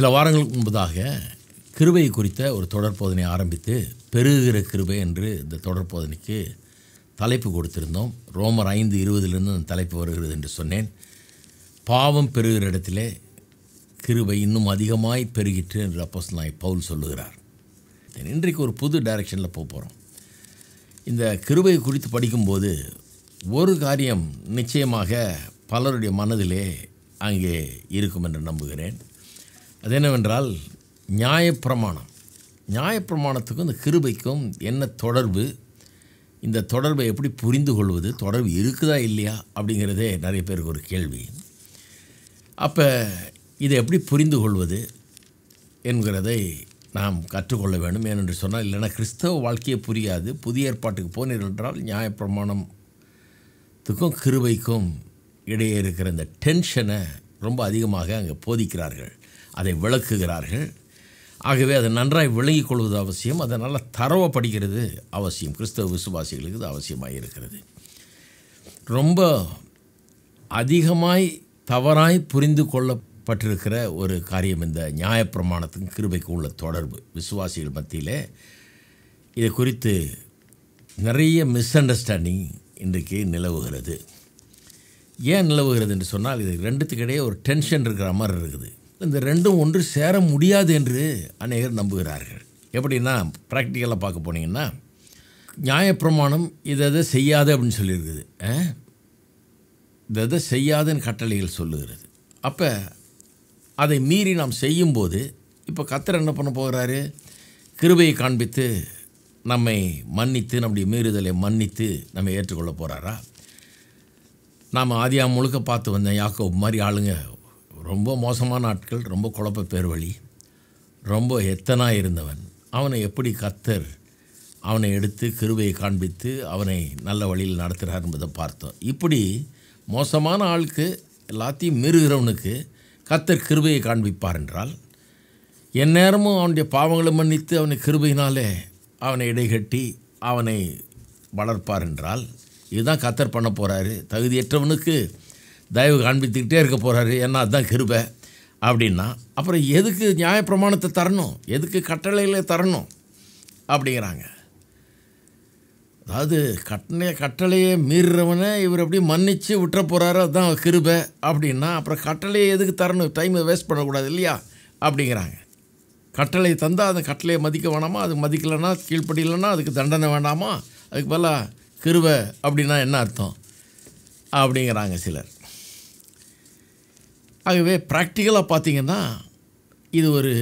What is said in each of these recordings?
சில வாரங்களுக்கு முன்பதாக கிருபை குறித்த ஒரு தொடர் போதனை ஆரம்பித்து பெருகிற கிருபை என்று இந்த தொடர் போதனைக்கு தலைப்பு கொடுத்திருந்தோம் ரோமர் ஐந்து இருபதிலிருந்து அந்த தலைப்பு வருகிறது என்று சொன்னேன் பாவம் பெருகிற இடத்திலே கிருபை இன்னும் அதிகமாய் பெருகிற்று என்று அப்போஸ் நாய் பவுல் சொல்லுகிறார் இன்றைக்கு ஒரு புது டைரக்ஷனில் போக போகிறோம் இந்த கிருபை குறித்து படிக்கும்போது ஒரு காரியம் நிச்சயமாக பலருடைய மனதிலே அங்கே இருக்கும் என்று நம்புகிறேன் அது என்னவென்றால் நியாயப்பிரமாணம் நியாயப்பிரமாணத்துக்கும் இந்த கிருபைக்கும் என்ன தொடர்பு இந்த தொடர்பை எப்படி புரிந்து கொள்வது தொடர்பு இருக்குதா இல்லையா அப்படிங்கிறதே நிறைய பேருக்கு ஒரு கேள்வி அப்போ இதை எப்படி புரிந்து கொள்வது என்கிறதை நாம் கற்றுக்கொள்ள வேண்டும் ஏனென்று சொன்னால் இல்லைனா கிறிஸ்தவ வாழ்க்கையே புரியாது புதிய ஏற்பாட்டுக்கு போனீர்கள் என்றால் நியாயப்பிரமாணத்துக்கும் கிருபைக்கும் இடையே இருக்கிற இந்த டென்ஷனை ரொம்ப அதிகமாக அங்கே போதிக்கிறார்கள் அதை விளக்குகிறார்கள் ஆகவே அதை நன்றாய் விளங்கிக் கொள்வது அவசியம் நல்லா தரவை படிக்கிறது அவசியம் கிறிஸ்தவ விசுவாசிகளுக்கு இது அவசியமாக இருக்கிறது ரொம்ப அதிகமாய் தவறாய் புரிந்து கொள்ளப்பட்டிருக்கிற ஒரு காரியம் இந்த நியாயப்பிரமாணத்துக்கும் கிருபைக்கு உள்ள தொடர்பு விசுவாசிகள் மத்தியில் இது குறித்து நிறைய மிஸ் அண்டர்ஸ்டாண்டிங் இன்றைக்கு நிலவுகிறது ஏன் நிலவுகிறது என்று சொன்னால் இது ரெண்டுத்துக்கிடையே ஒரு டென்ஷன் இருக்கிற மாதிரி இருக்குது இந்த ரெண்டும் ஒன்று சேர முடியாது என்று அநேகர் நம்புகிறார்கள் எப்படின்னா ப்ராக்டிக்கலாக பார்க்க போனீங்கன்னா நியாயப்பிரமாணம் இதை எதை செய்யாது அப்படின்னு சொல்லியிருக்குது இதை எதை செய்யாதுன்னு கட்டளைகள் சொல்லுகிறது அப்போ அதை மீறி நாம் செய்யும்போது இப்போ கத்தர் என்ன பண்ண போகிறாரு கிருபையை காண்பித்து நம்மை மன்னித்து நம்முடைய மீறுதலை மன்னித்து நம்ம ஏற்றுக்கொள்ள போகிறாரா நாம் ஆதியாக முழுக்க பார்த்து வந்தேன் யாக்கோ மாதிரி ஆளுங்க ரொம்ப மோசமான ஆட்கள் ரொம்ப குழப்ப பேர்வழி ரொம்ப எத்தனாக இருந்தவன் அவனை எப்படி கத்தர் அவனை எடுத்து கிருவையை காண்பித்து அவனை நல்ல வழியில் நடத்துகிறார் என்பதை பார்த்தோம் இப்படி மோசமான ஆளுக்கு எல்லாத்தையும் மீறுகிறவனுக்கு கத்தர் கிருபையை காண்பிப்பார் என்றால் எந்நேரமும் அவனுடைய பாவங்களை மன்னித்து அவனை கிருபையினாலே அவனை இடைகட்டி அவனை வளர்ப்பார் என்றால் இதுதான் கத்தர் பண்ண போகிறாரு தகுதியற்றவனுக்கு தயவு காண்பித்துக்கிட்டே இருக்க போகிறாரு ஏன்னா அதுதான் கிருபை அப்படின்னா அப்புறம் எதுக்கு நியாயப்பிரமாணத்தை தரணும் எதுக்கு கட்டளையில் தரணும் அப்படிங்கிறாங்க அதாவது கட்டணைய கட்டளையை மீறுறவனே இவர் எப்படி மன்னித்து விட்டுற போகிறாரு அதுதான் கிருபை அப்படின்னா அப்புறம் கட்டளையை எதுக்கு தரணும் டைமை வேஸ்ட் பண்ணக்கூடாது இல்லையா அப்படிங்கிறாங்க கட்டளை தந்தால் அந்த கட்டளையை மதிக்க வேணாமா அது மதிக்கலைன்னா கீழ்ப்படியலைன்னா அதுக்கு தண்டனை வேண்டாமா அதுக்கு பதிலாக கிருவை அப்படின்னா என்ன அர்த்தம் அப்படிங்கிறாங்க சிலர் ஆகவே ப்ராக்டிக்கலாக பார்த்திங்கன்னா இது ஒரு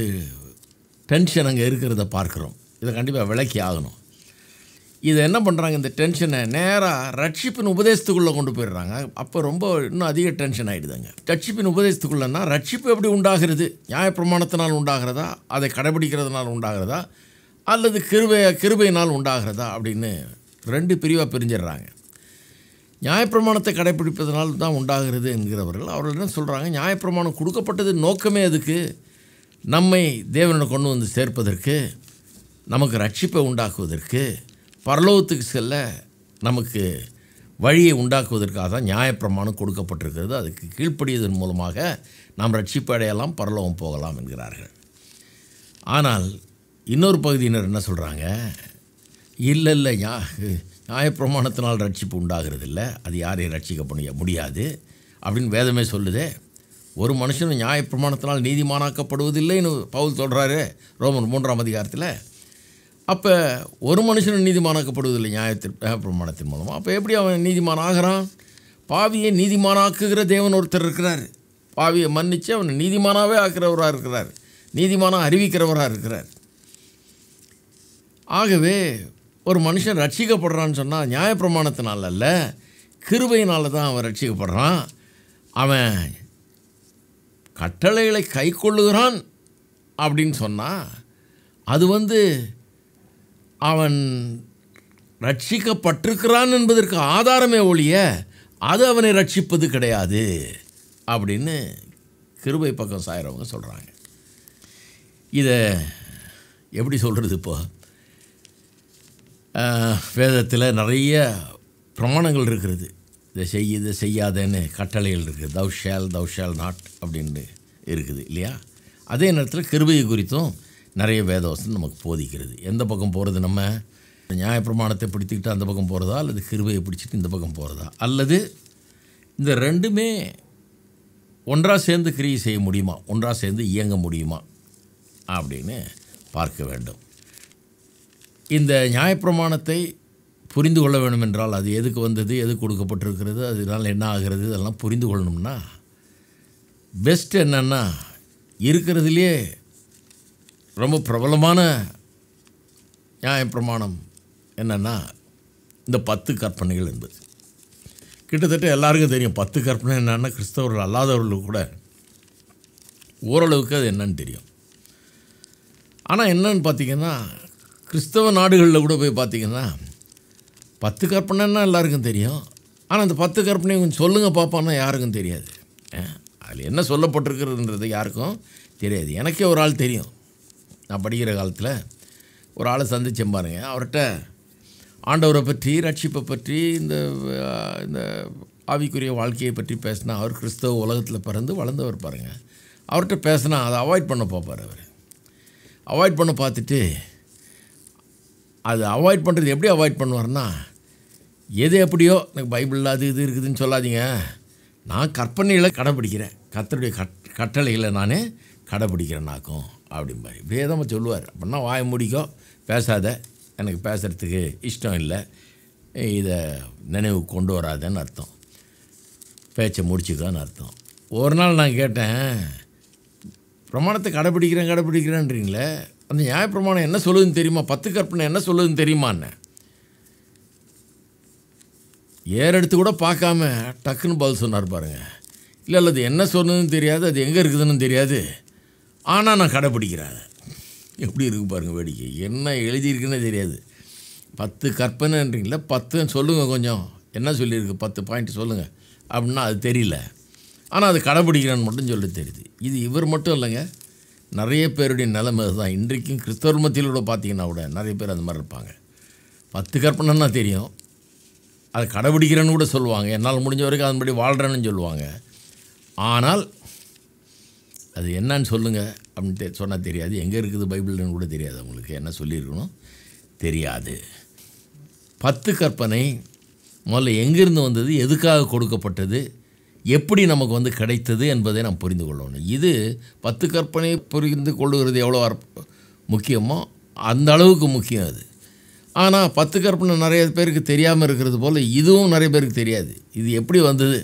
டென்ஷன் அங்கே இருக்கிறத பார்க்குறோம் இதை கண்டிப்பாக விளக்கி ஆகணும் இதை என்ன பண்ணுறாங்க இந்த டென்ஷனை நேராக ரட்சிப்பின் உபதேசத்துக்குள்ளே கொண்டு போயிடுறாங்க அப்போ ரொம்ப இன்னும் அதிக டென்ஷன் ஆகிடுதுங்க ரட்சிப்பின் உபதேசத்துக்குள்ளேன்னா ரட்சிப்பு எப்படி உண்டாகிறது நியாயப்பிரமாணத்தினால் உண்டாகிறதா அதை கடைபிடிக்கிறதுனால் உண்டாகிறதா அல்லது கிருபை கிருபையினால் உண்டாகிறதா அப்படின்னு ரெண்டு பிரிவாக பிரிஞ்சிடுறாங்க நியாயப்பிரமாணத்தை கடைபிடிப்பதனால் தான் உண்டாகிறது என்கிறவர்கள் அவர்கள் என்ன சொல்கிறாங்க நியாயப்பிரமாணம் கொடுக்கப்பட்டது நோக்கமே அதுக்கு நம்மை தேவனை கொண்டு வந்து சேர்ப்பதற்கு நமக்கு ரட்சிப்பை உண்டாக்குவதற்கு பரலோகத்துக்கு செல்ல நமக்கு வழியை உண்டாக்குவதற்காக தான் நியாயப்பிரமாணம் கொடுக்கப்பட்டிருக்கிறது அதுக்கு கீழ்ப்படியதன் மூலமாக நாம் ரட்சிப்பு அடையலாம் பரலோகம் போகலாம் என்கிறார்கள் ஆனால் இன்னொரு பகுதியினர் என்ன சொல்கிறாங்க இல்லை இல்லை நியாயப்பிரமாணத்தினால் ரட்சிப்பு உண்டாகிறது இல்லை அது யாரையும் ரட்சிக்க முடிய முடியாது அப்படின்னு வேதமே சொல்லுதே ஒரு மனுஷனும் நியாயப்பிரமாணத்தினால் நீதிமானாக்கப்படுவதில்லைன்னு பவுல் சொல்கிறாரு ரோமன் மூன்றாம் அதிகாரத்தில் அப்போ ஒரு மனுஷனும் நீதிமானாக்கப்படுவதில்லை நியாயத்தின் பிரமாணத்தின் மூலமாக அப்போ எப்படி அவன் நீதிமான ஆகிறான் பாவியை நீதிமானாக்குகிற தேவன் ஒருத்தர் இருக்கிறார் பாவியை மன்னித்து அவனை நீதிமானாகவே ஆக்கிறவராக இருக்கிறார் நீதிமானாக அறிவிக்கிறவராக இருக்கிறார் ஆகவே ஒரு மனுஷன் ரட்சிக்கப்படுறான்னு சொன்னால் நியாயப்பிரமாணத்தினால அல்ல கிருபையினால தான் அவன் ரட்சிக்கப்படுறான் அவன் கட்டளைகளை கை கொள்ளுகிறான் அப்படின்னு சொன்னால் அது வந்து அவன் ரட்சிக்கப்பட்டிருக்கிறான் என்பதற்கு ஆதாரமே ஒழிய அது அவனை ரட்சிப்பது கிடையாது அப்படின்னு கிருபை பக்கம் சாயிறவங்க சொல்கிறாங்க இதை எப்படி சொல்கிறது இப்போது வேதத்தில் நிறைய பிரமாணங்கள் இருக்கிறது இதை செய் இதை செய்யாதேன்னு கட்டளைகள் இருக்குது thou shall thou shall not அப்படின்னு இருக்குது இல்லையா அதே நேரத்தில் கிருபையை குறித்தும் நிறைய வேதவசம் நமக்கு போதிக்கிறது எந்த பக்கம் போகிறது நம்ம நியாயப்பிரமாணத்தை பிடித்துக்கிட்டு அந்த பக்கம் போகிறதா அல்லது கிருபையை பிடிச்சிட்டு இந்த பக்கம் போகிறதா அல்லது இந்த ரெண்டுமே ஒன்றாக சேர்ந்து கிரியை செய்ய முடியுமா ஒன்றாக சேர்ந்து இயங்க முடியுமா அப்படின்னு பார்க்க வேண்டும் இந்த நியாயப்பிரமாணத்தை புரிந்து கொள்ள வேணும் என்றால் அது எதுக்கு வந்தது எது கொடுக்கப்பட்டிருக்கிறது அதனால் என்ன ஆகிறது இதெல்லாம் புரிந்து கொள்ளணும்னா பெஸ்ட் என்னென்னா இருக்கிறதுலே ரொம்ப பிரபலமான நியாயப்பிரமாணம் என்னென்னா இந்த பத்து கற்பனைகள் என்பது கிட்டத்தட்ட எல்லாருக்கும் தெரியும் பத்து கற்பனை என்னென்னா கிறிஸ்தவர்கள் அல்லாதவர்களுக்கு கூட ஓரளவுக்கு அது என்னன்னு தெரியும் ஆனால் என்னன்னு பார்த்திங்கன்னா கிறிஸ்தவ நாடுகளில் கூட போய் பார்த்திங்கன்னா பத்து கற்பனைன்னா எல்லாருக்கும் தெரியும் ஆனால் அந்த பத்து கற்பனை கொஞ்சம் சொல்லுங்கள் பார்ப்போம்னா யாருக்கும் தெரியாது அதில் என்ன சொல்லப்பட்டிருக்கிறதுன்றது யாருக்கும் தெரியாது எனக்கே ஒரு ஆள் தெரியும் நான் படிக்கிற காலத்தில் ஒரு ஆளை சந்தித்தேன் பாருங்கள் அவர்கிட்ட ஆண்டவரை பற்றி ரட்சிப்பை பற்றி இந்த இந்த ஆவிக்குரிய வாழ்க்கையை பற்றி பேசினா அவர் கிறிஸ்தவ உலகத்தில் பிறந்து வளர்ந்தவர் பாருங்கள் அவர்கிட்ட பேசினா அதை அவாய்ட் பண்ண பார்ப்பார் அவர் அவாய்ட் பண்ண பார்த்துட்டு அது அவாய்ட் பண்ணுறது எப்படி அவாய்ட் பண்ணுவார்னா எது எப்படியோ எனக்கு பைபிளில் அது இது இருக்குதுன்னு சொல்லாதீங்க நான் கற்பனையில் கடைப்பிடிக்கிறேன் கத்தருடைய கட் கட்டளையில் நான் கடைப்பிடிக்கிறேனாக்கும் அப்படிம்பாரு வேதமாக சொல்லுவார் அப்படின்னா வாய முடிக்கோ பேசாத எனக்கு பேசுகிறதுக்கு இஷ்டம் இல்லை இதை நினைவு கொண்டு வராதன்னு அர்த்தம் பேச்சை முடிச்சுக்கோன்னு அர்த்தம் ஒரு நாள் நான் கேட்டேன் பிரமாணத்தை கடைப்பிடிக்கிறேன் கடைப்பிடிக்கிறேன்றீங்களே அந்த நியாயப்பிரமாணம் என்ன சொல்லுதுன்னு தெரியுமா பத்து கற்பனை என்ன சொல்லுதுன்னு தெரியுமான்னு ஏறெடுத்து கூட பார்க்காம டக்குன்னு பதில் சொன்னார் பாருங்கள் இல்லை இல்லை அது என்ன சொன்னதுன்னு தெரியாது அது எங்கே இருக்குதுன்னு தெரியாது ஆனால் நான் கடைப்பிடிக்கிறேன் எப்படி இருக்குது பாருங்கள் வேடிக்கை என்ன எழுதியிருக்குன்னே தெரியாது பத்து கற்பனைன்றீங்களா பத்து சொல்லுங்கள் கொஞ்சம் என்ன சொல்லியிருக்கு பத்து பாயிண்ட் சொல்லுங்கள் அப்படின்னா அது தெரியல ஆனால் அது கடைப்பிடிக்கிறான்னு மட்டும் சொல்லி தெரியுது இது இவர் மட்டும் இல்லைங்க நிறைய பேருடைய நிலைமை தான் இன்றைக்கும் கிறிஸ்தவர் மத்தியில் கூட பார்த்திங்கன்னா கூட நிறைய பேர் அந்த மாதிரி இருப்பாங்க பத்து கற்பனைன்னா தெரியும் அதை கடைபிடிக்கிறேன்னு கூட சொல்லுவாங்க என்னால் முடிஞ்ச வரைக்கும் அதன்படி வாழ்கிறேன்னு சொல்லுவாங்க ஆனால் அது என்னன்னு சொல்லுங்கள் அப்படின்னு சொன்னால் தெரியாது எங்கே இருக்குது பைபிள்னு கூட தெரியாது அவங்களுக்கு என்ன சொல்லியிருக்கணும் தெரியாது பத்து கற்பனை முதல்ல எங்கேருந்து வந்தது எதுக்காக கொடுக்கப்பட்டது எப்படி நமக்கு வந்து கிடைத்தது என்பதை நாம் புரிந்து கொள்ளணும் இது பத்து கற்பனை புரிந்து கொள்ளுகிறது எவ்வளோ முக்கியமோ அந்த அளவுக்கு முக்கியம் அது ஆனால் பத்து கற்பனை நிறைய பேருக்கு தெரியாமல் இருக்கிறது போல் இதுவும் நிறைய பேருக்கு தெரியாது இது எப்படி வந்தது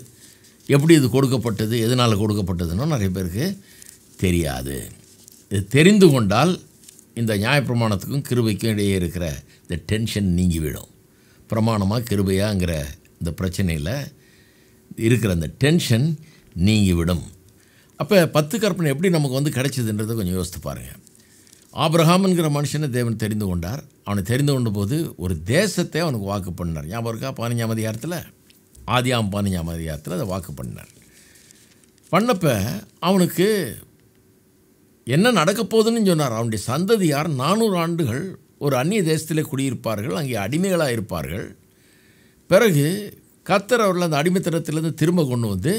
எப்படி இது கொடுக்கப்பட்டது எதனால் கொடுக்கப்பட்டதுன்னு நிறைய பேருக்கு தெரியாது இது தெரிந்து கொண்டால் இந்த நியாயப்பிரமாணத்துக்கும் கிருபைக்கும் இடையே இருக்கிற இந்த டென்ஷன் நீங்கிவிடும் பிரமாணமாக கிருபையாங்கிற இந்த பிரச்சனையில் இருக்கிற அந்த டென்ஷன் நீங்கிவிடும் அப்போ பத்து கற்பனை எப்படி நமக்கு வந்து கிடைச்சதுன்றதை கொஞ்சம் யோசித்து பாருங்கள் ஆப்ரஹாம்ங்கிற மனுஷனை தேவன் தெரிந்து கொண்டார் அவனை தெரிந்து கொண்ட போது ஒரு தேசத்தை அவனுக்கு வாக்கு பண்ணார் ஞாபகம் இருக்கா பதினஞ்சாம் அதிகாரத்தில் ஆதியாம் பதினஞ்சாம் அதிகாரத்தில் அதை வாக்கு பண்ணார் பண்ணப்போ அவனுக்கு என்ன நடக்க போகுதுன்னு சொன்னார் அவனுடைய சந்ததியார் நானூறு ஆண்டுகள் ஒரு அந்நிய தேசத்தில் குடியிருப்பார்கள் அங்கே அடிமைகளாக இருப்பார்கள் பிறகு கத்தர் அவர்கள் அந்த அடிமைத்தனத்திலேருந்து திரும்ப கொண்டு வந்து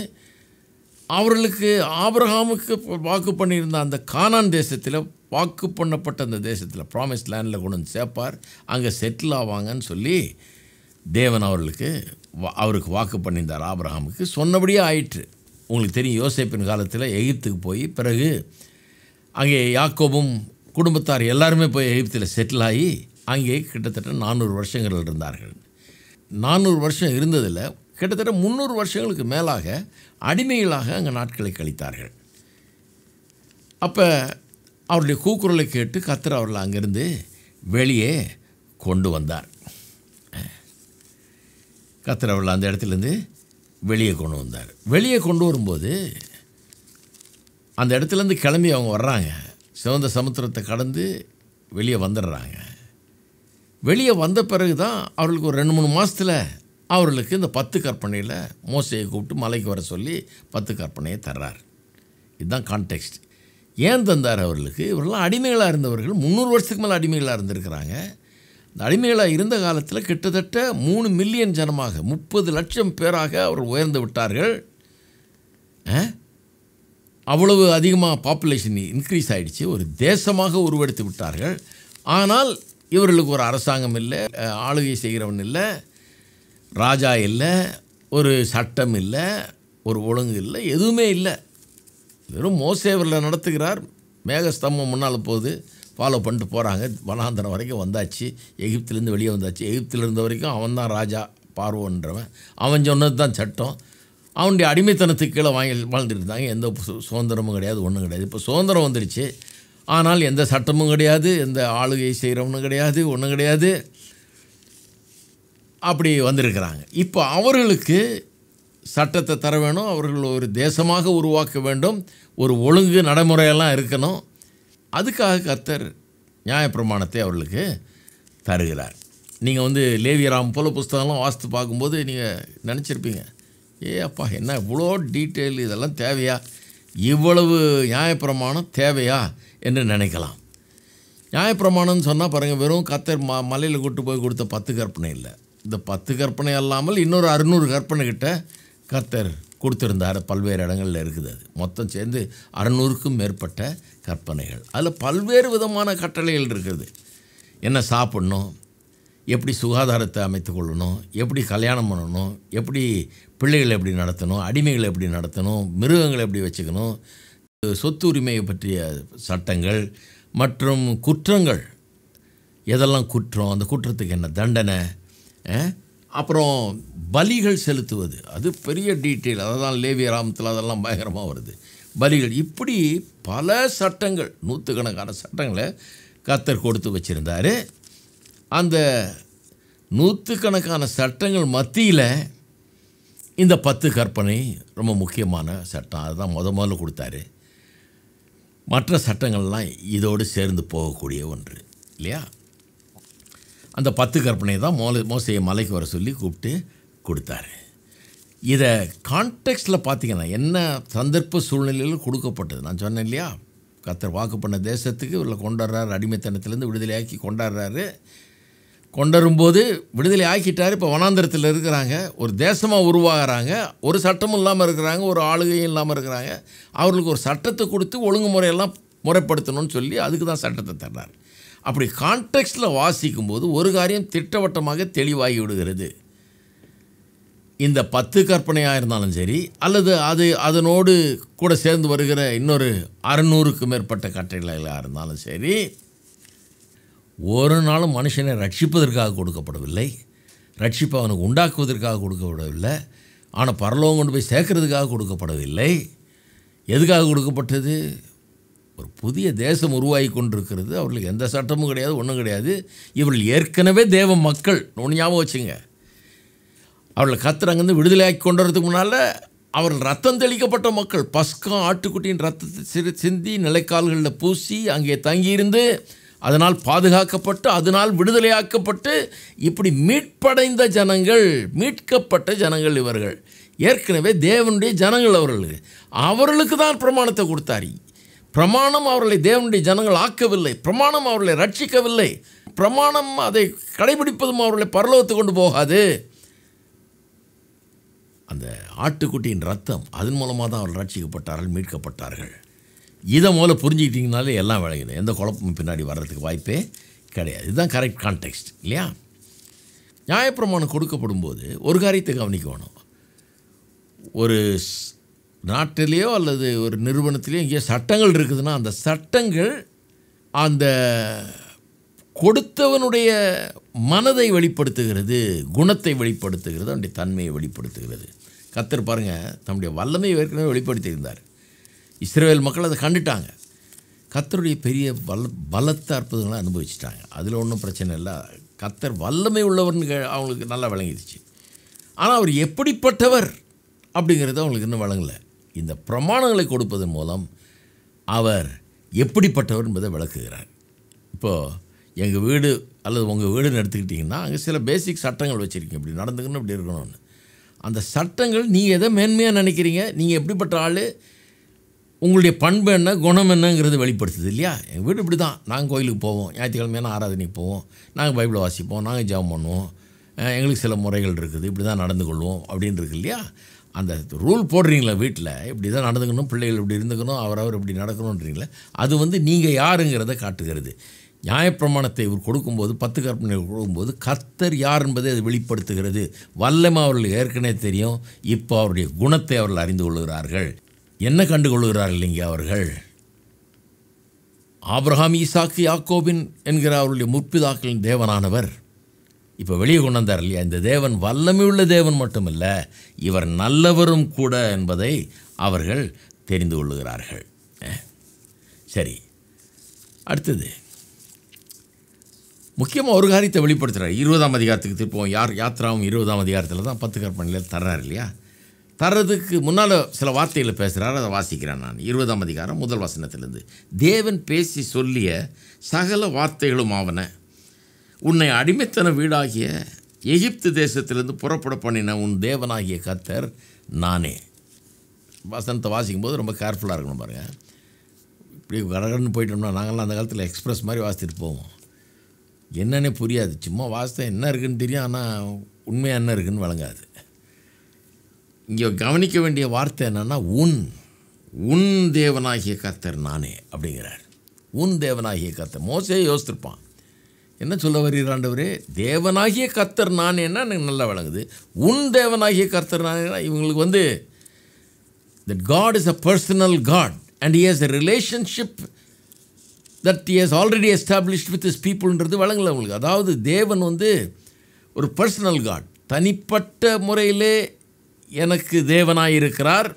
அவர்களுக்கு ஆபிரஹாமுக்கு வாக்கு பண்ணியிருந்த அந்த கானான் தேசத்தில் வாக்கு பண்ணப்பட்ட அந்த தேசத்தில் ப்ராமிஸ் லேண்டில் கொண்டு வந்து சேர்ப்பார் அங்கே செட்டில் ஆவாங்கன்னு சொல்லி தேவன் அவர்களுக்கு அவருக்கு வாக்கு பண்ணியிருந்தார் ஆபிரஹாமுக்கு சொன்னபடியே ஆயிற்று உங்களுக்கு தெரியும் யோசிப்பின் காலத்தில் எகிப்துக்கு போய் பிறகு அங்கே யாக்கோபும் குடும்பத்தார் எல்லாருமே போய் எகிப்தில் செட்டில் ஆகி அங்கே கிட்டத்தட்ட நானூறு வருஷங்கள் இருந்தார்கள் நானூறு வருஷம் இருந்ததில் கிட்டத்தட்ட முந்நூறு வருஷங்களுக்கு மேலாக அடிமைகளாக அங்கே நாட்களை கழித்தார்கள் அப்போ அவருடைய கூக்குரலை கேட்டு கத்திர அவர்கள் அங்கேருந்து வெளியே கொண்டு வந்தார் கத்திர அவர்கள் அந்த இடத்துலேருந்து வெளியே கொண்டு வந்தார் வெளியே கொண்டு வரும்போது அந்த இடத்துலேருந்து கிளம்பி அவங்க வர்றாங்க சிவந்த சமுத்திரத்தை கடந்து வெளியே வந்துடுறாங்க வெளியே வந்த பிறகு தான் அவர்களுக்கு ஒரு ரெண்டு மூணு மாதத்தில் அவர்களுக்கு இந்த பத்து கற்பனையில் மோசையை கூப்பிட்டு மலைக்கு வர சொல்லி பத்து கற்பனையை தர்றார் இதுதான் கான்டெக்ட் ஏன் தந்தார் அவர்களுக்கு இவர்கள்லாம் அடிமைகளாக இருந்தவர்கள் முந்நூறு வருஷத்துக்கு மேலே அடிமைகளாக இருந்திருக்கிறாங்க இந்த அடிமைகளாக இருந்த காலத்தில் கிட்டத்தட்ட மூணு மில்லியன் ஜனமாக முப்பது லட்சம் பேராக அவர் உயர்ந்து விட்டார்கள் அவ்வளவு அதிகமாக பாப்புலேஷன் இன்க்ரீஸ் ஆகிடுச்சு ஒரு தேசமாக உருவெடுத்து விட்டார்கள் ஆனால் இவர்களுக்கு ஒரு அரசாங்கம் இல்லை ஆளுகை செய்கிறவன் இல்லை ராஜா இல்லை ஒரு சட்டம் இல்லை ஒரு ஒழுங்கு இல்லை எதுவுமே இல்லை வெறும் மோசேவரில் நடத்துகிறார் மேகஸ்தம்பம் முன்னால் போகுது ஃபாலோ பண்ணிட்டு போகிறாங்க வனாந்தரம் வரைக்கும் வந்தாச்சு எகிப்திலேருந்து வெளியே வந்தாச்சு எகிப்தில் இருந்த வரைக்கும் அவன் தான் ராஜா பார்வோன்றவன் அவன் சொன்னது தான் சட்டம் அவனுடைய அடிமைத்தனத்துக்கு கீழே வாங்கி வாழ்ந்துட்டு இருந்தாங்க எந்த சுதந்திரமும் கிடையாது ஒன்றும் கிடையாது இப்போ சுதந்திரம் வந்துருச்சு ஆனால் எந்த சட்டமும் கிடையாது எந்த ஆளுகை செய்கிறவனும் கிடையாது ஒன்றும் கிடையாது அப்படி வந்திருக்கிறாங்க இப்போ அவர்களுக்கு சட்டத்தை தர வேணும் அவர்கள் ஒரு தேசமாக உருவாக்க வேண்டும் ஒரு ஒழுங்கு நடைமுறையெல்லாம் இருக்கணும் அதுக்காக கர்த்தர் நியாயப்பிரமாணத்தை அவர்களுக்கு தருகிறார் நீங்கள் வந்து லேவியராம் போல புஸ்தகம்லாம் வாசித்து பார்க்கும்போது நீங்கள் நினச்சிருப்பீங்க ஏ அப்பா என்ன இவ்வளோ டீட்டெயில் இதெல்லாம் தேவையா இவ்வளவு நியாயப்பிரமாணம் தேவையா என்று நினைக்கலாம் நியாயப்பிரமாணம்னு சொன்னால் பாருங்கள் வெறும் கத்தர் ம மலையில் கூட்டு போய் கொடுத்த பத்து கற்பனை இல்லை இந்த பத்து கற்பனை அல்லாமல் இன்னொரு அறுநூறு கற்பனை கிட்ட கத்தர் கொடுத்துருந்தார் பல்வேறு இடங்களில் இருக்குது அது மொத்தம் சேர்ந்து அறுநூறுக்கும் மேற்பட்ட கற்பனைகள் அதில் பல்வேறு விதமான கட்டளைகள் இருக்குது என்ன சாப்பிட்ணும் எப்படி சுகாதாரத்தை அமைத்து கொள்ளணும் எப்படி கல்யாணம் பண்ணணும் எப்படி பிள்ளைகளை எப்படி நடத்தணும் அடிமைகளை எப்படி நடத்தணும் மிருகங்களை எப்படி வச்சுக்கணும் சொத்து உரிமையை பற்றிய சட்டங்கள் மற்றும் குற்றங்கள் எதெல்லாம் குற்றம் அந்த குற்றத்துக்கு என்ன தண்டனை அப்புறம் பலிகள் செலுத்துவது அது பெரிய டீட்டெயில் அதெல்லாம் லேவிய ராமத்தில் அதெல்லாம் பயங்கரமாக வருது பலிகள் இப்படி பல சட்டங்கள் நூற்றுக்கணக்கான சட்டங்களை கத்தர் கொடுத்து வச்சுருந்தார் அந்த நூற்றுக்கணக்கான சட்டங்கள் மத்தியில் இந்த பத்து கற்பனை ரொம்ப முக்கியமான சட்டம் அதுதான் முத முதல்ல கொடுத்தாரு மற்ற சட்டங்கள்லாம் இதோடு சேர்ந்து போகக்கூடிய ஒன்று இல்லையா அந்த பத்து கற்பனை தான் மோல மோசையை மலைக்கு வர சொல்லி கூப்பிட்டு கொடுத்தாரு இதை கான்டெக்ஸ்டில் பார்த்திங்கன்னா என்ன சந்தர்ப்ப சூழ்நிலையில் கொடுக்கப்பட்டது நான் சொன்னேன் இல்லையா கத்தர் வாக்கு பண்ண தேசத்துக்கு இவரில் கொண்டாடுறாரு அடிமைத்தனத்துலேருந்து விடுதலையாக்கி கொண்டாடுறாரு கொண்டரும்போது விடுதலை ஆக்கிட்டார் இப்போ வனாந்திரத்தில் இருக்கிறாங்க ஒரு தேசமாக உருவாகிறாங்க ஒரு சட்டமும் இல்லாமல் இருக்கிறாங்க ஒரு ஆளுகையும் இல்லாமல் இருக்கிறாங்க அவர்களுக்கு ஒரு சட்டத்தை கொடுத்து ஒழுங்குமுறையெல்லாம் முறைப்படுத்தணும்னு சொல்லி அதுக்கு தான் சட்டத்தை தர்றார் அப்படி கான்டெக்ஸ்டில் வாசிக்கும்போது ஒரு காரியம் திட்டவட்டமாக தெளிவாகி விடுகிறது இந்த பத்து கற்பனையாக இருந்தாலும் சரி அல்லது அது அதனோடு கூட சேர்ந்து வருகிற இன்னொரு அறுநூறுக்கு மேற்பட்ட கட்டளைகளாக இருந்தாலும் சரி ஒரு நாளும் மனுஷனை ரட்சிப்பதற்காக கொடுக்கப்படவில்லை ரட்சிப்பை அவனுக்கு உண்டாக்குவதற்காக கொடுக்கப்படவில்லை ஆனால் பரலோகம் கொண்டு போய் சேர்க்கறதுக்காக கொடுக்கப்படவில்லை எதுக்காக கொடுக்கப்பட்டது ஒரு புதிய தேசம் உருவாகி கொண்டிருக்கிறது அவர்களுக்கு எந்த சட்டமும் கிடையாது ஒன்றும் கிடையாது இவர்கள் ஏற்கனவே தேவ மக்கள் ஒன்று ஞாபகம் வச்சுங்க அவர்களை கத்துறாங்கன்னு விடுதலையாக்கி கொண்டு வரதுக்கு முன்னால் அவர்கள் ரத்தம் தெளிக்கப்பட்ட மக்கள் பஸ்கா ஆட்டுக்குட்டியின் ரத்தத்தை சிறு சிந்தி நிலைக்கால்களில் பூசி அங்கே தங்கியிருந்து அதனால் பாதுகாக்கப்பட்டு அதனால் விடுதலையாக்கப்பட்டு இப்படி மீட்படைந்த ஜனங்கள் மீட்கப்பட்ட ஜனங்கள் இவர்கள் ஏற்கனவே தேவனுடைய ஜனங்கள் அவர்கள் அவர்களுக்கு தான் பிரமாணத்தை கொடுத்தாரி பிரமாணம் அவர்களை தேவனுடைய ஜனங்கள் ஆக்கவில்லை பிரமாணம் அவர்களை ரட்சிக்கவில்லை பிரமாணம் அதை கடைபிடிப்பதும் அவர்களை பரலோகத்து கொண்டு போகாது அந்த ஆட்டுக்குட்டியின் ரத்தம் அதன் மூலமாக தான் அவர்கள் ரட்சிக்கப்பட்டார்கள் மீட்கப்பட்டார்கள் இதை முதல்ல புரிஞ்சுக்கிட்டிங்கனாலே எல்லாம் விளங்கிடும் எந்த குழப்பமும் பின்னாடி வர்றதுக்கு வாய்ப்பே கிடையாது இதுதான் கரெக்ட் கான்டெக்ட் இல்லையா நியாயப்பிரமாணம் கொடுக்கப்படும் போது ஒரு காரியத்தை கவனிக்கணும் ஒரு நாட்டிலேயோ அல்லது ஒரு நிறுவனத்திலேயோ இங்கே சட்டங்கள் இருக்குதுன்னா அந்த சட்டங்கள் அந்த கொடுத்தவனுடைய மனதை வெளிப்படுத்துகிறது குணத்தை வெளிப்படுத்துகிறது அவனுடைய தன்மையை வெளிப்படுத்துகிறது கத்தர் பாருங்கள் தம்முடைய வல்லமையை ஏற்கனவே வெளிப்படுத்தியிருந்தார் இஸ்ரேல் மக்கள் அதை கண்டுட்டாங்க கத்தருடைய பெரிய பல பலத்த அற்புதங்களை அனுபவிச்சுட்டாங்க அதில் ஒன்றும் பிரச்சனை இல்லை கத்தர் வல்லமை உள்ளவர்னு அவங்களுக்கு நல்லா விளங்கிடுச்சு ஆனால் அவர் எப்படிப்பட்டவர் அப்படிங்கிறது அவங்களுக்கு இன்னும் வழங்கலை இந்த பிரமாணங்களை கொடுப்பதன் மூலம் அவர் எப்படிப்பட்டவர் என்பதை விளக்குகிறார் இப்போது எங்கள் வீடு அல்லது உங்கள் வீடுன்னு எடுத்துக்கிட்டிங்கன்னா அங்கே சில பேசிக் சட்டங்கள் வச்சுருக்கீங்க இப்படி நடந்துக்கணும் இப்படி இருக்கணும்னு அந்த சட்டங்கள் நீங்கள் எதை மேன்மையாக நினைக்கிறீங்க நீங்கள் எப்படிப்பட்ட ஆள் உங்களுடைய பண்பு என்ன குணம் என்னங்கிறது வெளிப்படுத்துது இல்லையா எங்கள் வீடு இப்படி தான் நாங்கள் கோயிலுக்கு போவோம் ஞாயிற்றுக்கிழமையான ஆராதனைக்கு போவோம் நாங்கள் பைபிளை வாசிப்போம் நாங்கள் ஜெபம் பண்ணுவோம் எங்களுக்கு சில முறைகள் இருக்குது இப்படி தான் நடந்து கொள்வோம் அப்படின்னு இருக்குது இல்லையா அந்த ரூல் போடுறீங்களா வீட்டில் இப்படி தான் நடந்துக்கணும் பிள்ளைகள் இப்படி இருந்துக்கணும் அவரவர் இப்படி நடக்கணுன்றீங்களே அது வந்து நீங்கள் யாருங்கிறத காட்டுகிறது நியாயப்பிரமாணத்தை இவர் கொடுக்கும்போது பத்து கற்பனை கொடுக்கும்போது கர்த்தர் யார் என்பதை அது வெளிப்படுத்துகிறது வல்லமை அவர்கள் ஏற்கனவே தெரியும் இப்போ அவருடைய குணத்தை அவர்கள் அறிந்து கொள்கிறார்கள் என்ன கண்டுகொள்கிறார்கள் இங்கே அவர்கள் ஆப்ரஹாம் ஈசாக்கு யாக்கோபின் என்கிற அவருடைய முற்பிதாக்களின் தேவனானவர் இப்போ வெளியே கொண்டு வந்தார் இல்லையா இந்த தேவன் வல்லமை உள்ள தேவன் மட்டுமல்ல இவர் நல்லவரும் கூட என்பதை அவர்கள் தெரிந்து கொள்ளுகிறார்கள் சரி அடுத்தது முக்கியமாக ஒரு காரியத்தை வெளிப்படுத்துகிறார் இருபதாம் அதிகாரத்துக்கு திருப்போம் யார் யாத்ராவும் இருபதாம் அதிகாரத்தில் தான் பத்து கற்பனையில் தர்றார் இல்லையா தர்றதுக்கு முன்னால் சில வார்த்தைகள் பேசுகிறார் அதை வாசிக்கிறேன் நான் இருபதாம் அதிகாரம் முதல் வசனத்திலேருந்து தேவன் பேசி சொல்லிய சகல வார்த்தைகளும் ஆவன உன்னை அடிமைத்தன வீடாகிய எகிப்து தேசத்திலிருந்து புறப்பட பண்ணின உன் தேவனாகிய கத்தர் நானே வசனத்தை வாசிக்கும்போது ரொம்ப கேர்ஃபுல்லாக இருக்கணும் பாருங்கள் இப்படி கடகடன்னு போயிட்டோம்னா நாங்களாம் அந்த காலத்தில் எக்ஸ்ப்ரெஸ் மாதிரி வாசித்துட்டு போவோம் என்னன்னே புரியாது சும்மா வாசித்தேன் என்ன இருக்குன்னு தெரியும் ஆனால் உண்மையாக என்ன இருக்குன்னு வழங்காது இங்கே கவனிக்க வேண்டிய வார்த்தை என்னென்னா உன் உன் தேவனாகிய கர்த்தர் நானே அப்படிங்கிறார் உன் தேவனாகிய கர்த்தர் மோசே யோசித்திருப்பான் என்ன சொல்ல வருகிறாண்டவரே தேவனாகிய கர்த்தர் நானேன்னா எனக்கு நல்லா விளங்குது உன் தேவனாகிய கர்த்தர் நானேனா இவங்களுக்கு வந்து that God is a personal God and he has a relationship that he has already established with his பீப்புள்ன்றது வழங்கலை அவங்களுக்கு அதாவது தேவன் வந்து ஒரு பர்சனல் காட் தனிப்பட்ட முறையிலே எனக்கு தேவனாயிருக்கிறார்